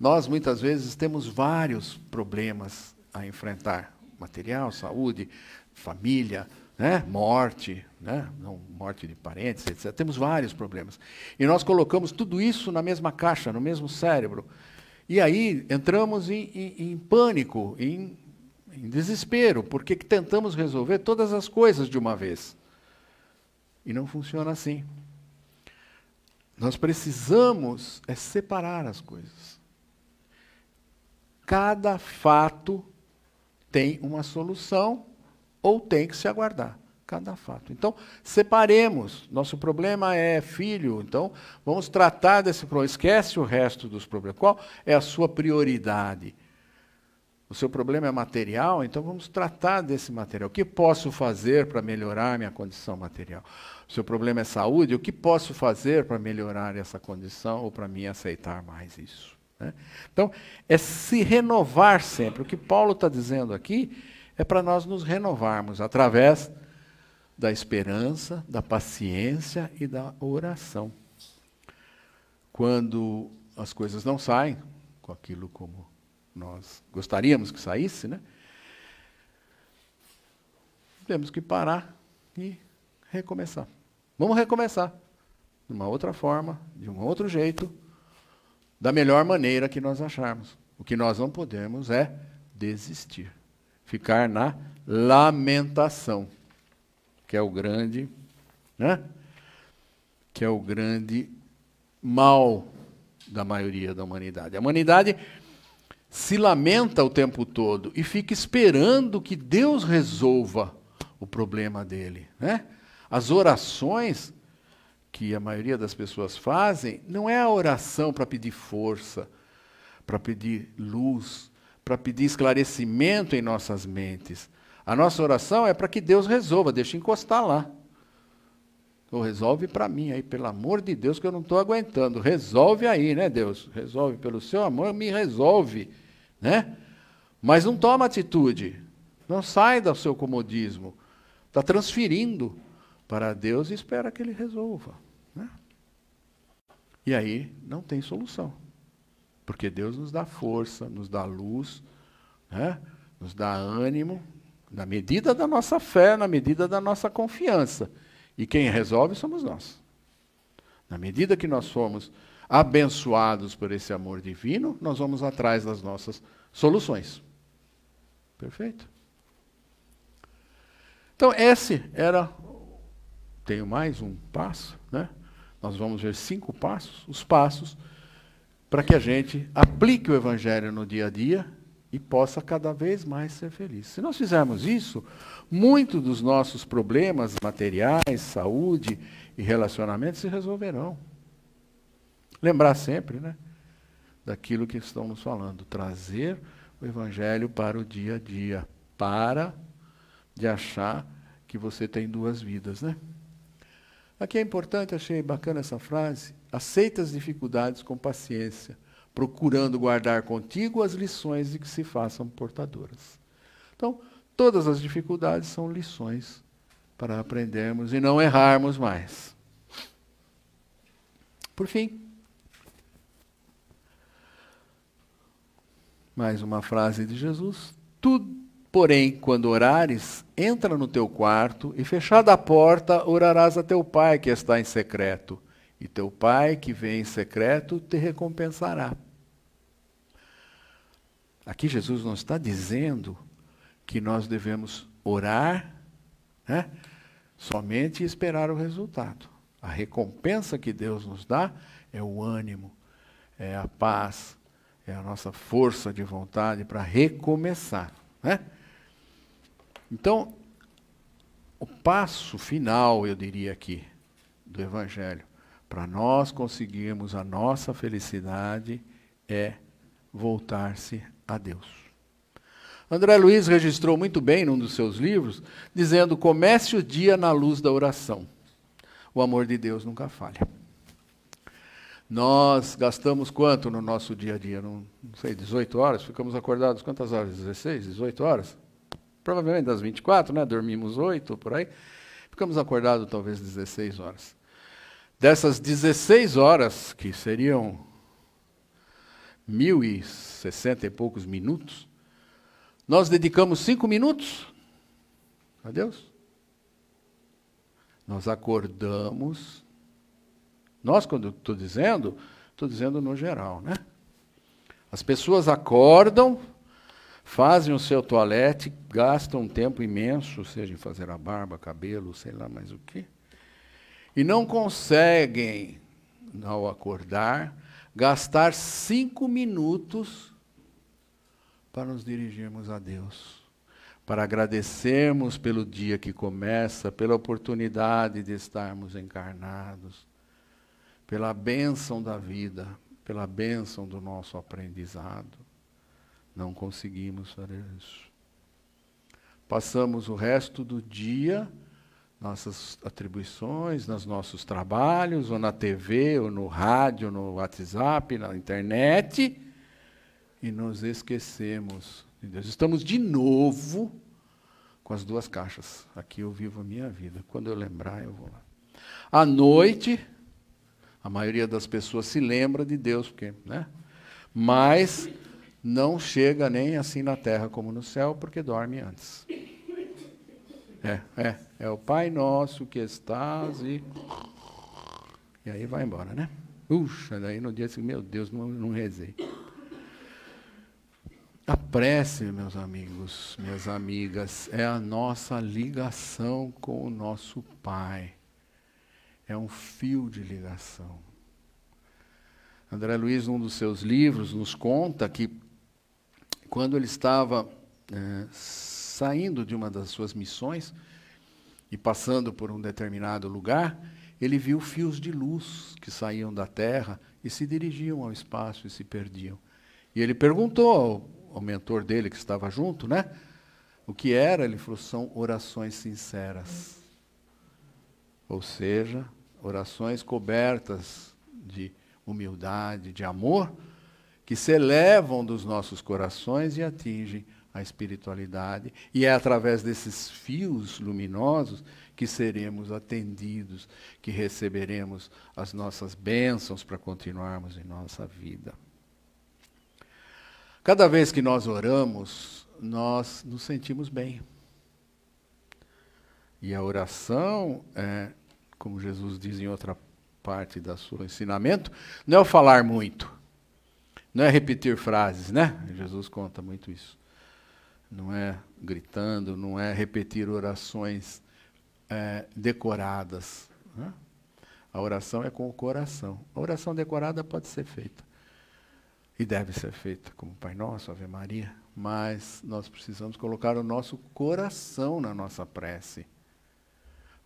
Nós, muitas vezes, temos vários problemas a enfrentar: material, saúde, família, né? morte, né? Não, morte de parentes, etc. Temos vários problemas. E nós colocamos tudo isso na mesma caixa, no mesmo cérebro. E aí entramos em, em, em pânico, em, em desespero, porque tentamos resolver todas as coisas de uma vez. E não funciona assim. Nós precisamos é separar as coisas. Cada fato tem uma solução ou tem que se aguardar. Cada fato. Então, separemos. Nosso problema é filho, então vamos tratar desse problema. Esquece o resto dos problemas. Qual é a sua prioridade? O seu problema é material, então vamos tratar desse material. O que posso fazer para melhorar minha condição material? seu problema é saúde, o que posso fazer para melhorar essa condição ou para me aceitar mais isso? Né? Então, é se renovar sempre. O que Paulo está dizendo aqui é para nós nos renovarmos através da esperança, da paciência e da oração. Quando as coisas não saem com aquilo como nós gostaríamos que saísse, né? Temos que parar e recomeçar. Vamos recomeçar. De uma outra forma, de um outro jeito, da melhor maneira que nós acharmos. O que nós não podemos é desistir. Ficar na lamentação, que é o grande, né? Que é o grande mal da maioria da humanidade. A humanidade se lamenta o tempo todo e fica esperando que Deus resolva o problema dele, né? As orações que a maioria das pessoas fazem não é a oração para pedir força, para pedir luz, para pedir esclarecimento em nossas mentes. A nossa oração é para que Deus resolva, deixa encostar lá. Ou resolve para mim aí, pelo amor de Deus, que eu não estou aguentando. Resolve aí, né, Deus? Resolve pelo seu amor, me resolve, né? Mas não toma atitude. Não sai do seu comodismo. Está transferindo para Deus e espera que Ele resolva. Né? E aí não tem solução. Porque Deus nos dá força, nos dá luz, né? nos dá ânimo, na medida da nossa fé, na medida da nossa confiança. E quem resolve somos nós. Na medida que nós somos abençoados por esse amor divino, nós vamos atrás das nossas soluções. Perfeito? Então, esse era tenho mais um passo, né? Nós vamos ver cinco passos, os passos para que a gente aplique o evangelho no dia a dia e possa cada vez mais ser feliz. Se nós fizermos isso, muito dos nossos problemas materiais, saúde e relacionamentos se resolverão. Lembrar sempre, né, daquilo que estão nos falando, trazer o evangelho para o dia a dia, para de achar que você tem duas vidas, né? Aqui é importante, achei bacana essa frase. Aceita as dificuldades com paciência, procurando guardar contigo as lições de que se façam portadoras. Então, todas as dificuldades são lições para aprendermos e não errarmos mais. Por fim, mais uma frase de Jesus: tudo Porém, quando orares, entra no teu quarto e, fechada a porta, orarás a teu pai que está em secreto. E teu pai que vem em secreto te recompensará. Aqui Jesus não está dizendo que nós devemos orar né, somente e esperar o resultado. A recompensa que Deus nos dá é o ânimo, é a paz, é a nossa força de vontade para recomeçar. Né? Então, o passo final, eu diria aqui, do Evangelho, para nós conseguirmos a nossa felicidade, é voltar-se a Deus. André Luiz registrou muito bem num dos seus livros, dizendo: comece o dia na luz da oração. O amor de Deus nunca falha. Nós gastamos quanto no nosso dia a dia? Não, não sei, 18 horas? Ficamos acordados quantas horas? 16, 18 horas? provavelmente das 24, né? Dormimos 8 por aí. Ficamos acordados talvez 16 horas. Dessas 16 horas, que seriam 1060 e poucos minutos, nós dedicamos 5 minutos a Deus. Nós acordamos. Nós, quando estou dizendo, estou dizendo no geral, né? As pessoas acordam, fazem o seu toalete, gastam um tempo imenso, seja em fazer a barba, cabelo, sei lá mais o que, e não conseguem, ao acordar, gastar cinco minutos para nos dirigirmos a Deus, para agradecermos pelo dia que começa, pela oportunidade de estarmos encarnados, pela bênção da vida, pela bênção do nosso aprendizado. Não conseguimos fazer isso. Passamos o resto do dia, nossas atribuições, nos nossos trabalhos, ou na TV, ou no rádio, no WhatsApp, na internet, e nos esquecemos de Deus. Estamos de novo com as duas caixas. Aqui eu vivo a minha vida. Quando eu lembrar, eu vou lá. À noite, a maioria das pessoas se lembra de Deus, porque, né? Mas não chega nem assim na terra como no céu, porque dorme antes. É, é, é o Pai Nosso que estás e. E aí vai embora, né? Puxa, daí no dia seguinte, meu Deus, não, não rezei. A prece, meus amigos, minhas amigas, é a nossa ligação com o nosso Pai. É um fio de ligação. André Luiz, num dos seus livros, nos conta que quando ele estava é, saindo de uma das suas missões e passando por um determinado lugar, ele viu fios de luz que saíam da terra e se dirigiam ao espaço e se perdiam. E ele perguntou ao, ao mentor dele que estava junto, né? O que era? Ele falou: são orações sinceras. Ou seja, orações cobertas de humildade, de amor, que se elevam dos nossos corações e atingem a espiritualidade. E é através desses fios luminosos que seremos atendidos, que receberemos as nossas bênçãos para continuarmos em nossa vida. Cada vez que nós oramos, nós nos sentimos bem. E a oração é, como Jesus diz em outra parte do seu ensinamento, não é o falar muito não é repetir frases, né? Jesus conta muito isso. Não é gritando, não é repetir orações é, decoradas. Né? A oração é com o coração. A oração decorada pode ser feita. E deve ser feita, como Pai Nosso, Ave Maria. Mas nós precisamos colocar o nosso coração na nossa prece.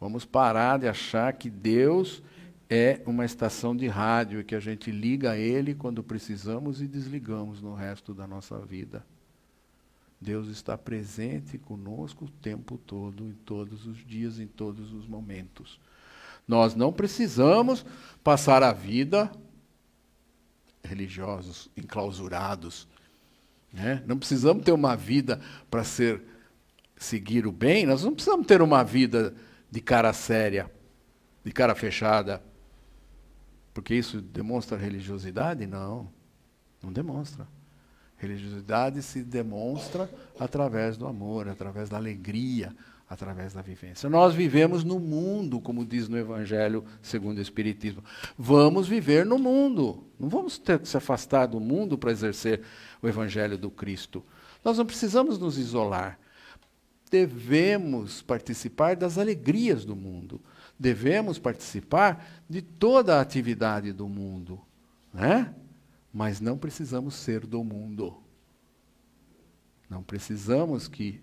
Vamos parar de achar que Deus é uma estação de rádio que a gente liga a ele quando precisamos e desligamos no resto da nossa vida. Deus está presente conosco o tempo todo, em todos os dias, em todos os momentos. Nós não precisamos passar a vida religiosos, enclausurados. Né? Não precisamos ter uma vida para ser seguir o bem, nós não precisamos ter uma vida de cara séria, de cara fechada porque isso demonstra religiosidade? Não, não demonstra. Religiosidade se demonstra através do amor, através da alegria, através da vivência. Nós vivemos no mundo, como diz no Evangelho segundo o Espiritismo. Vamos viver no mundo. Não vamos ter que se afastar do mundo para exercer o Evangelho do Cristo. Nós não precisamos nos isolar. Devemos participar das alegrias do mundo devemos participar de toda a atividade do mundo, né? Mas não precisamos ser do mundo. Não precisamos que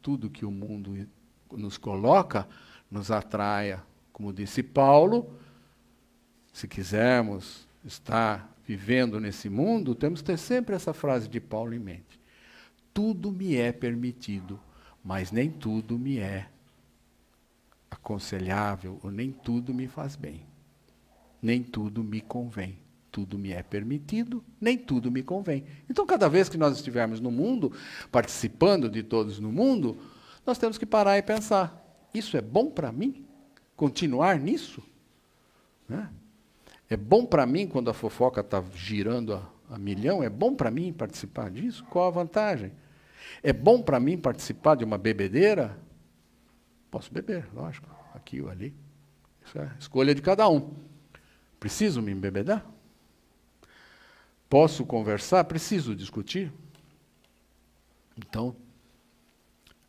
tudo que o mundo nos coloca nos atraia. Como disse Paulo, se quisermos estar vivendo nesse mundo, temos que ter sempre essa frase de Paulo em mente: Tudo me é permitido, mas nem tudo me é aconselhável, ou nem tudo me faz bem. Nem tudo me convém. Tudo me é permitido, nem tudo me convém. Então, cada vez que nós estivermos no mundo, participando de todos no mundo, nós temos que parar e pensar: isso é bom para mim? Continuar nisso? Né? É bom para mim quando a fofoca está girando a, a milhão? É bom para mim participar disso? Qual a vantagem? É bom para mim participar de uma bebedeira? Posso beber, lógico, aqui ou ali. Isso é escolha de cada um. Preciso me embebedar? Posso conversar? Preciso discutir? Então,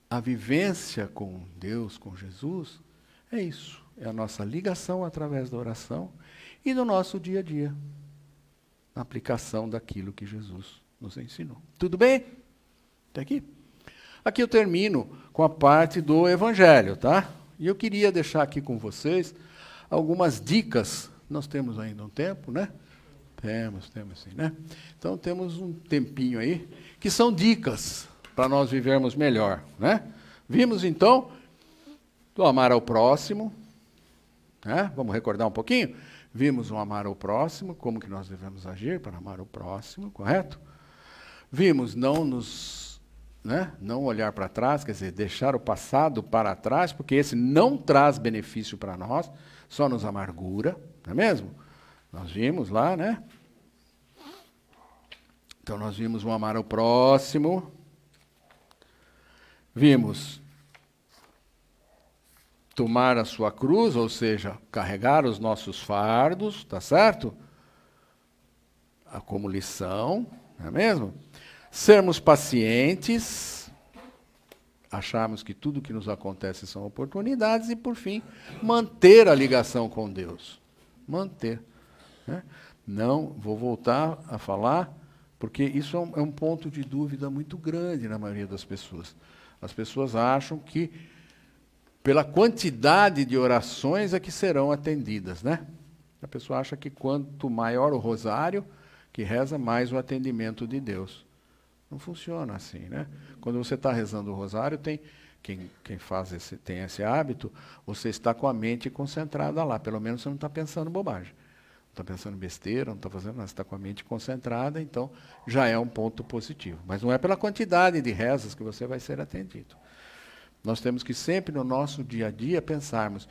a vivência com Deus, com Jesus, é isso. É a nossa ligação através da oração e do nosso dia a dia. Na aplicação daquilo que Jesus nos ensinou. Tudo bem? Até aqui. Aqui eu termino com a parte do Evangelho, tá? E eu queria deixar aqui com vocês algumas dicas. Nós temos ainda um tempo, né? Temos, temos sim, né? Então temos um tempinho aí, que são dicas para nós vivermos melhor, né? Vimos então do amar ao próximo, né? Vamos recordar um pouquinho? Vimos o amar ao próximo, como que nós devemos agir para amar o próximo, correto? Vimos não nos né? não olhar para trás, quer dizer, deixar o passado para trás, porque esse não traz benefício para nós, só nos amargura, não é mesmo? Nós vimos lá, né? Então nós vimos um amar ao próximo, vimos tomar a sua cruz, ou seja, carregar os nossos fardos, tá certo? a Como lição, não é mesmo? sermos pacientes, acharmos que tudo que nos acontece são oportunidades e, por fim, manter a ligação com Deus. Manter. Né? Não vou voltar a falar, porque isso é um, é um ponto de dúvida muito grande na maioria das pessoas. As pessoas acham que pela quantidade de orações é que serão atendidas, né? A pessoa acha que quanto maior o rosário que reza, mais o atendimento de Deus. Não funciona assim, né? Quando você está rezando o rosário, tem quem, quem faz esse, tem esse hábito, você está com a mente concentrada lá. Pelo menos você não está pensando bobagem. Não está pensando besteira, não está fazendo nada. Você está com a mente concentrada, então já é um ponto positivo. Mas não é pela quantidade de rezas que você vai ser atendido. Nós temos que sempre no nosso dia a dia pensarmos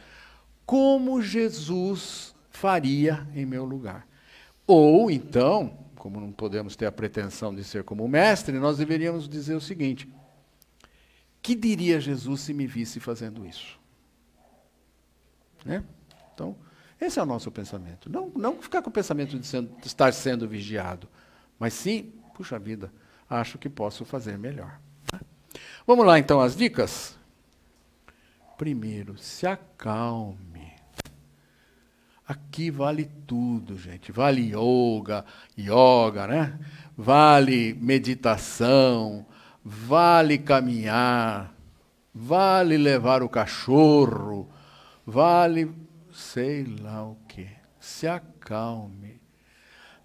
como Jesus faria em meu lugar. Ou então, como não podemos ter a pretensão de ser como o mestre, nós deveríamos dizer o seguinte: que diria Jesus se me visse fazendo isso? Né? Então, esse é o nosso pensamento. Não, não ficar com o pensamento de, sendo, de estar sendo vigiado, mas sim, puxa vida, acho que posso fazer melhor. Vamos lá então as dicas? Primeiro, se acalme. Aqui vale tudo, gente. Vale yoga, yoga, né? Vale meditação, vale caminhar, vale levar o cachorro, vale sei lá o que. Se acalme.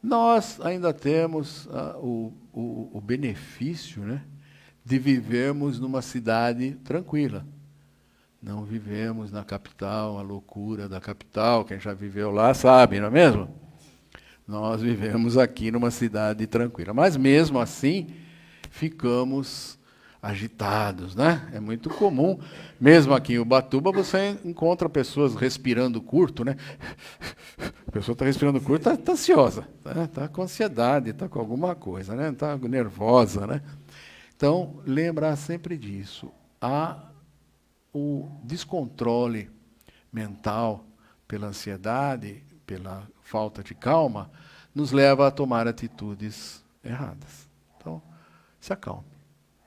Nós ainda temos uh, o, o, o benefício né, de vivermos numa cidade tranquila. Não vivemos na capital, a loucura da capital. Quem já viveu lá sabe, não é mesmo? Nós vivemos aqui numa cidade tranquila. Mas mesmo assim, ficamos agitados, né? É muito comum, mesmo aqui em Ubatuba, você encontra pessoas respirando curto, né? A pessoa está respirando curto, está tá ansiosa, está né? tá com ansiedade, está com alguma coisa, né? Está nervosa, né? Então, lembrar sempre disso. Há o descontrole mental pela ansiedade, pela falta de calma, nos leva a tomar atitudes erradas. Então, se acalme.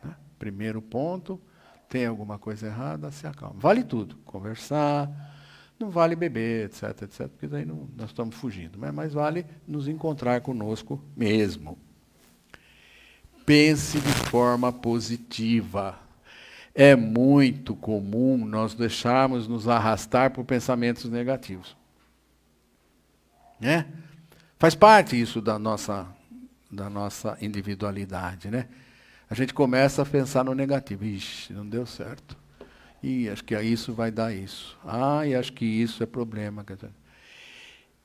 Né? Primeiro ponto, tem alguma coisa errada, se acalme. Vale tudo, conversar, não vale beber, etc, etc, porque daí não, nós estamos fugindo, né? mas vale nos encontrar conosco mesmo. Pense de forma positiva. É muito comum nós deixarmos nos arrastar por pensamentos negativos. Né? Faz parte isso da nossa, da nossa individualidade, né? A gente começa a pensar no negativo. Ixi, não deu certo. E acho que é isso vai dar isso. Ah, e acho que isso é problema.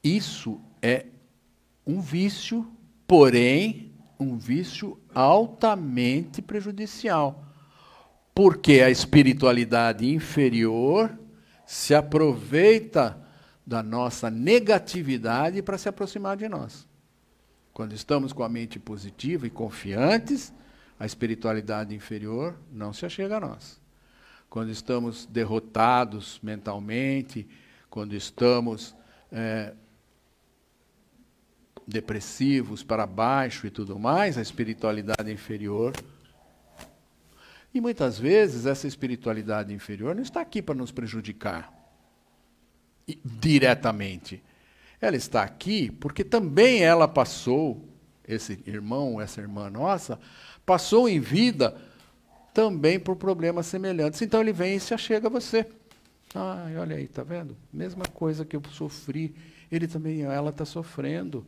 Isso é um vício, porém, um vício altamente prejudicial. Porque a espiritualidade inferior se aproveita da nossa negatividade para se aproximar de nós. Quando estamos com a mente positiva e confiantes, a espiritualidade inferior não se achega a nós. Quando estamos derrotados mentalmente, quando estamos é, depressivos para baixo e tudo mais, a espiritualidade inferior e muitas vezes essa espiritualidade inferior não está aqui para nos prejudicar diretamente. Ela está aqui porque também ela passou, esse irmão, essa irmã nossa, passou em vida também por problemas semelhantes. Então ele vem e se achega a você. Ai, olha aí, tá vendo? Mesma coisa que eu sofri, ele também, ela está sofrendo.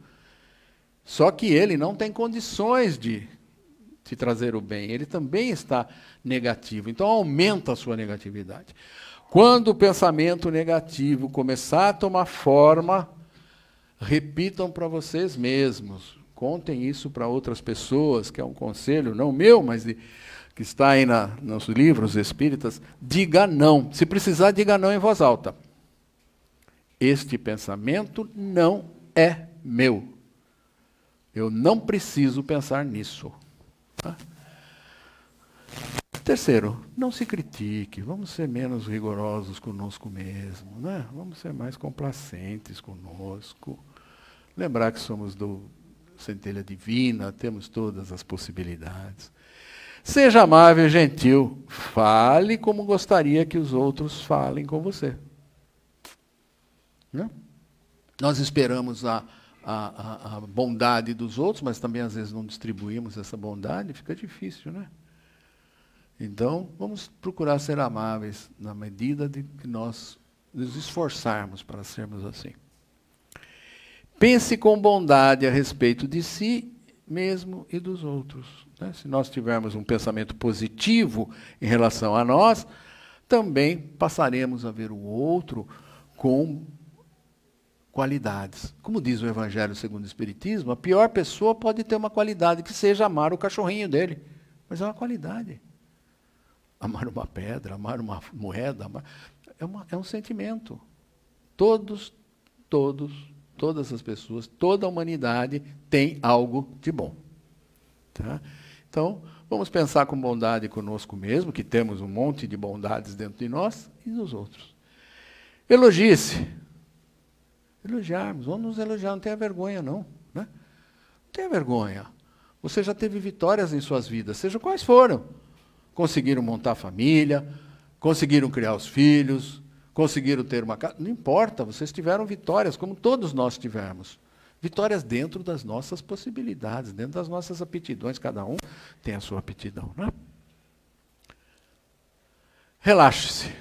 Só que ele não tem condições de te trazer o bem, ele também está negativo. Então aumenta a sua negatividade. Quando o pensamento negativo começar a tomar forma, repitam para vocês mesmos. Contem isso para outras pessoas, que é um conselho, não meu, mas de, que está aí na, nos livros espíritas. Diga não. Se precisar, diga não em voz alta. Este pensamento não é meu. Eu não preciso pensar nisso. Terceiro, não se critique, vamos ser menos rigorosos conosco mesmo, né? vamos ser mais complacentes conosco. Lembrar que somos do centelha divina, temos todas as possibilidades. Seja amável e gentil, fale como gostaria que os outros falem com você. Né? Nós esperamos a, a, a bondade dos outros, mas também às vezes não distribuímos essa bondade, fica difícil, né? Então, vamos procurar ser amáveis na medida de que nós nos esforçarmos para sermos assim. Pense com bondade a respeito de si mesmo e dos outros. Né? Se nós tivermos um pensamento positivo em relação a nós, também passaremos a ver o outro com qualidades. Como diz o Evangelho segundo o Espiritismo, a pior pessoa pode ter uma qualidade que seja amar o cachorrinho dele, mas é uma qualidade amar uma pedra, amar uma moeda, amar... É, uma, é um sentimento. Todos, todos, todas as pessoas, toda a humanidade tem algo de bom. Tá? Então, vamos pensar com bondade conosco mesmo, que temos um monte de bondades dentro de nós, e nos outros. Elogie-se. Elogiarmos, vamos nos elogiar, não tenha vergonha, não. Né? Não tenha vergonha. Você já teve vitórias em suas vidas, seja quais foram conseguiram montar família, conseguiram criar os filhos, conseguiram ter uma casa. Não importa, vocês tiveram vitórias, como todos nós tivemos. Vitórias dentro das nossas possibilidades, dentro das nossas aptidões. Cada um tem a sua aptidão. Né? Relaxe-se.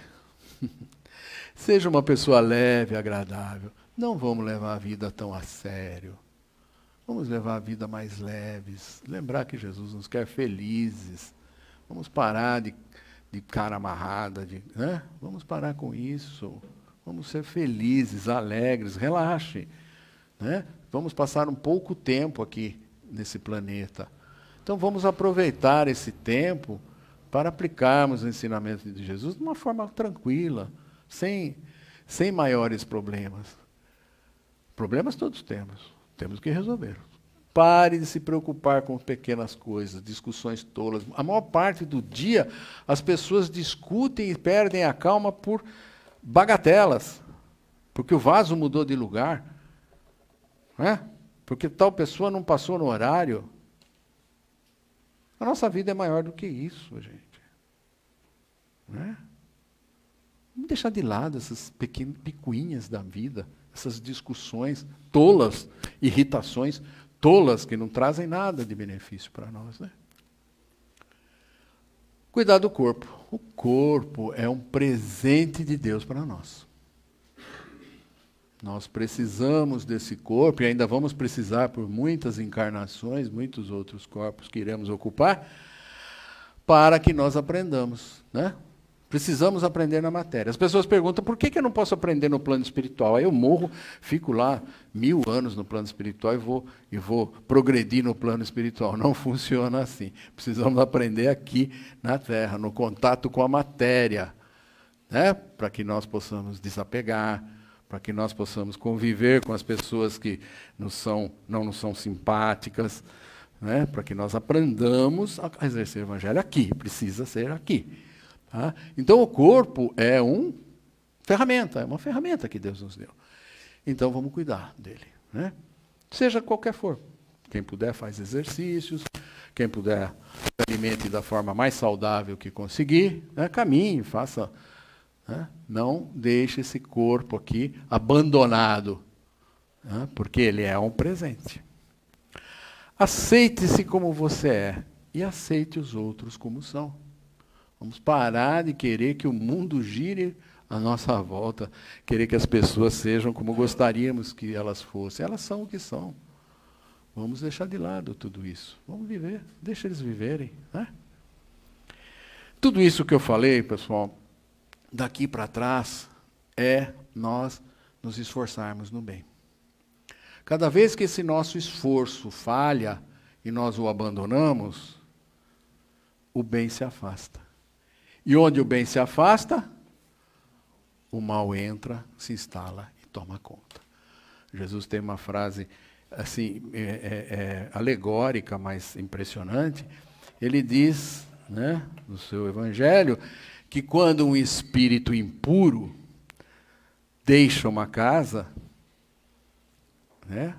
Seja uma pessoa leve, agradável. Não vamos levar a vida tão a sério. Vamos levar a vida mais leves. Lembrar que Jesus nos quer felizes Vamos parar de, de cara amarrada, de, né? vamos parar com isso. Vamos ser felizes, alegres, relaxe. Né? Vamos passar um pouco tempo aqui nesse planeta. Então vamos aproveitar esse tempo para aplicarmos o ensinamento de Jesus de uma forma tranquila, sem, sem maiores problemas. Problemas todos temos, temos que resolver. Pare de se preocupar com pequenas coisas, discussões tolas. A maior parte do dia as pessoas discutem e perdem a calma por bagatelas, porque o vaso mudou de lugar, né? porque tal pessoa não passou no horário. A nossa vida é maior do que isso, gente. Né? Vamos deixar de lado essas pequenas picuinhas da vida, essas discussões tolas, irritações tolas que não trazem nada de benefício para nós, né? Cuidar do corpo. O corpo é um presente de Deus para nós. Nós precisamos desse corpo e ainda vamos precisar por muitas encarnações, muitos outros corpos que iremos ocupar, para que nós aprendamos, né? Precisamos aprender na matéria. As pessoas perguntam por que, eu não posso aprender no plano espiritual? Aí eu morro, fico lá mil anos no plano espiritual e vou, e vou progredir no plano espiritual. Não funciona assim. Precisamos aprender aqui na Terra, no contato com a matéria, né? para que nós possamos desapegar, para que nós possamos conviver com as pessoas que nos são, não nos são simpáticas, né? para que nós aprendamos a exercer o Evangelho aqui, precisa ser aqui. Tá? Então, o corpo é um ferramenta, é uma ferramenta que Deus nos deu. Então, vamos cuidar dele. Né? Seja qualquer for. Quem puder, faz exercícios. Quem puder, se alimente da forma mais saudável que conseguir. Né? Caminhe, faça. Né? Não deixe esse corpo aqui abandonado, né? porque ele é um presente. Aceite-se como você é e aceite os outros como são. Vamos parar de querer que o mundo gire à nossa volta, querer que as pessoas sejam como gostaríamos que elas fossem. Elas são o que são. Vamos deixar de lado tudo isso. Vamos viver, deixa eles viverem. Né? Tudo isso que eu falei, pessoal, daqui para trás, é nós nos esforçarmos no bem. Cada vez que esse nosso esforço falha e nós o abandonamos, o bem se afasta. E onde o bem se afasta, o mal entra, se instala e toma conta. Jesus tem uma frase assim é, é, é, alegórica, mas impressionante. Ele diz, né, no seu Evangelho, que quando um espírito impuro deixa uma casa, né,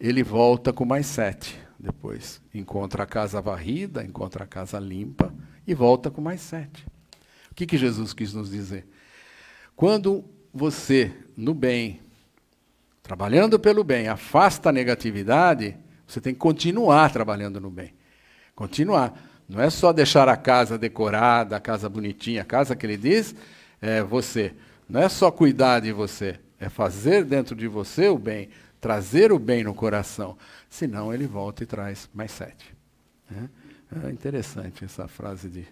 ele volta com mais sete. Depois encontra a casa varrida, encontra a casa limpa e volta com mais sete. O que, que Jesus quis nos dizer? Quando você, no bem, trabalhando pelo bem, afasta a negatividade, você tem que continuar trabalhando no bem. Continuar. Não é só deixar a casa decorada, a casa bonitinha, a casa que ele diz, é você. Não é só cuidar de você, é fazer dentro de você o bem, trazer o bem no coração. Senão ele volta e traz mais sete. Né? É interessante essa frase de,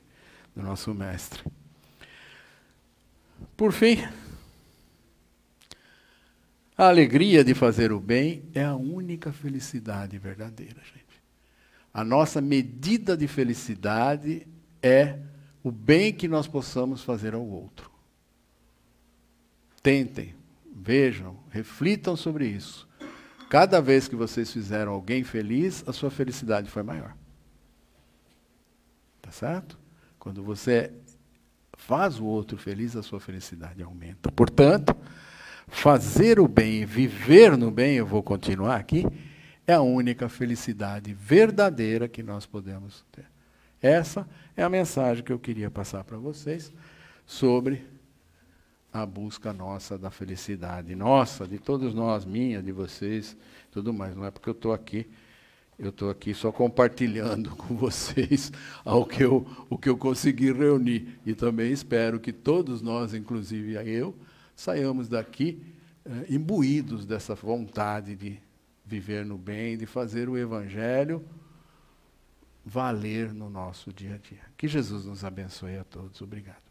do nosso mestre. Por fim, a alegria de fazer o bem é a única felicidade verdadeira, gente. A nossa medida de felicidade é o bem que nós possamos fazer ao outro. Tentem, vejam, reflitam sobre isso. Cada vez que vocês fizeram alguém feliz, a sua felicidade foi maior. Tá certo? Quando você faz o outro feliz, a sua felicidade aumenta. Portanto, fazer o bem, viver no bem, eu vou continuar aqui, é a única felicidade verdadeira que nós podemos ter. Essa é a mensagem que eu queria passar para vocês sobre a busca nossa da felicidade, nossa, de todos nós, minha, de vocês, tudo mais. Não é porque eu estou aqui eu estou aqui só compartilhando com vocês ao que eu, o que eu consegui reunir. E também espero que todos nós, inclusive eu, saiamos daqui eh, imbuídos dessa vontade de viver no bem, de fazer o Evangelho valer no nosso dia a dia. Que Jesus nos abençoe a todos. Obrigado.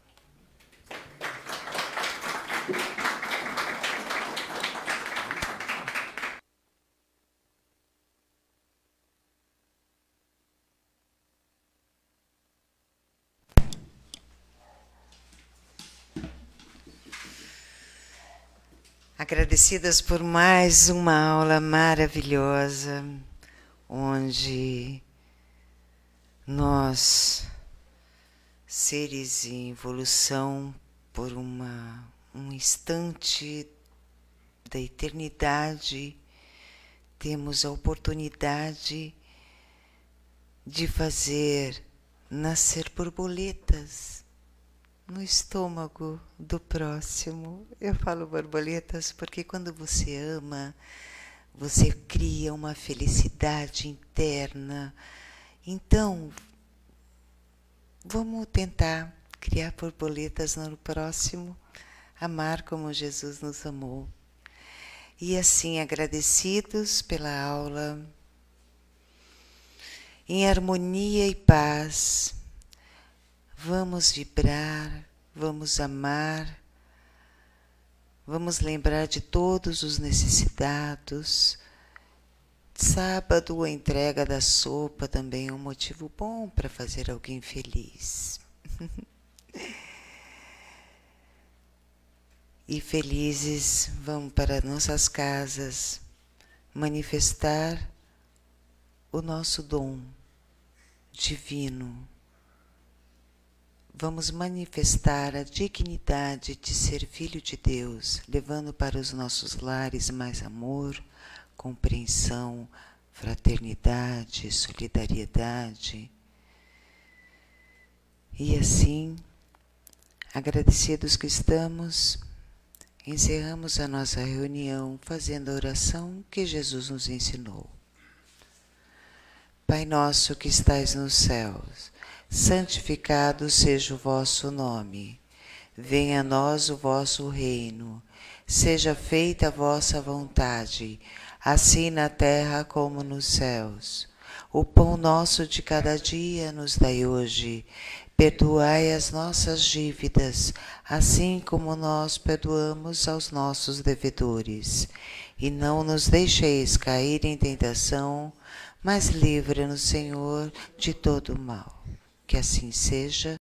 Agradecidas por mais uma aula maravilhosa, onde nós, seres em evolução, por uma, um instante da eternidade, temos a oportunidade de fazer nascer borboletas no estômago do próximo. Eu falo borboletas porque quando você ama, você cria uma felicidade interna. Então, vamos tentar criar borboletas no próximo, amar como Jesus nos amou. E assim, agradecidos pela aula, em harmonia e paz, Vamos vibrar, vamos amar, vamos lembrar de todos os necessitados. Sábado, a entrega da sopa também é um motivo bom para fazer alguém feliz. e felizes vão para nossas casas manifestar o nosso dom divino vamos manifestar a dignidade de ser filho de Deus, levando para os nossos lares mais amor, compreensão, fraternidade, solidariedade. E assim, agradecidos que estamos, encerramos a nossa reunião fazendo a oração que Jesus nos ensinou. Pai nosso que estais nos céus, santificado seja o vosso nome. Venha a nós o vosso reino. Seja feita a vossa vontade, assim na terra como nos céus. O pão nosso de cada dia nos dai hoje. Perdoai as nossas dívidas, assim como nós perdoamos aos nossos devedores. E não nos deixeis cair em tentação, mas livra-nos, Senhor, de todo mal. Que assim seja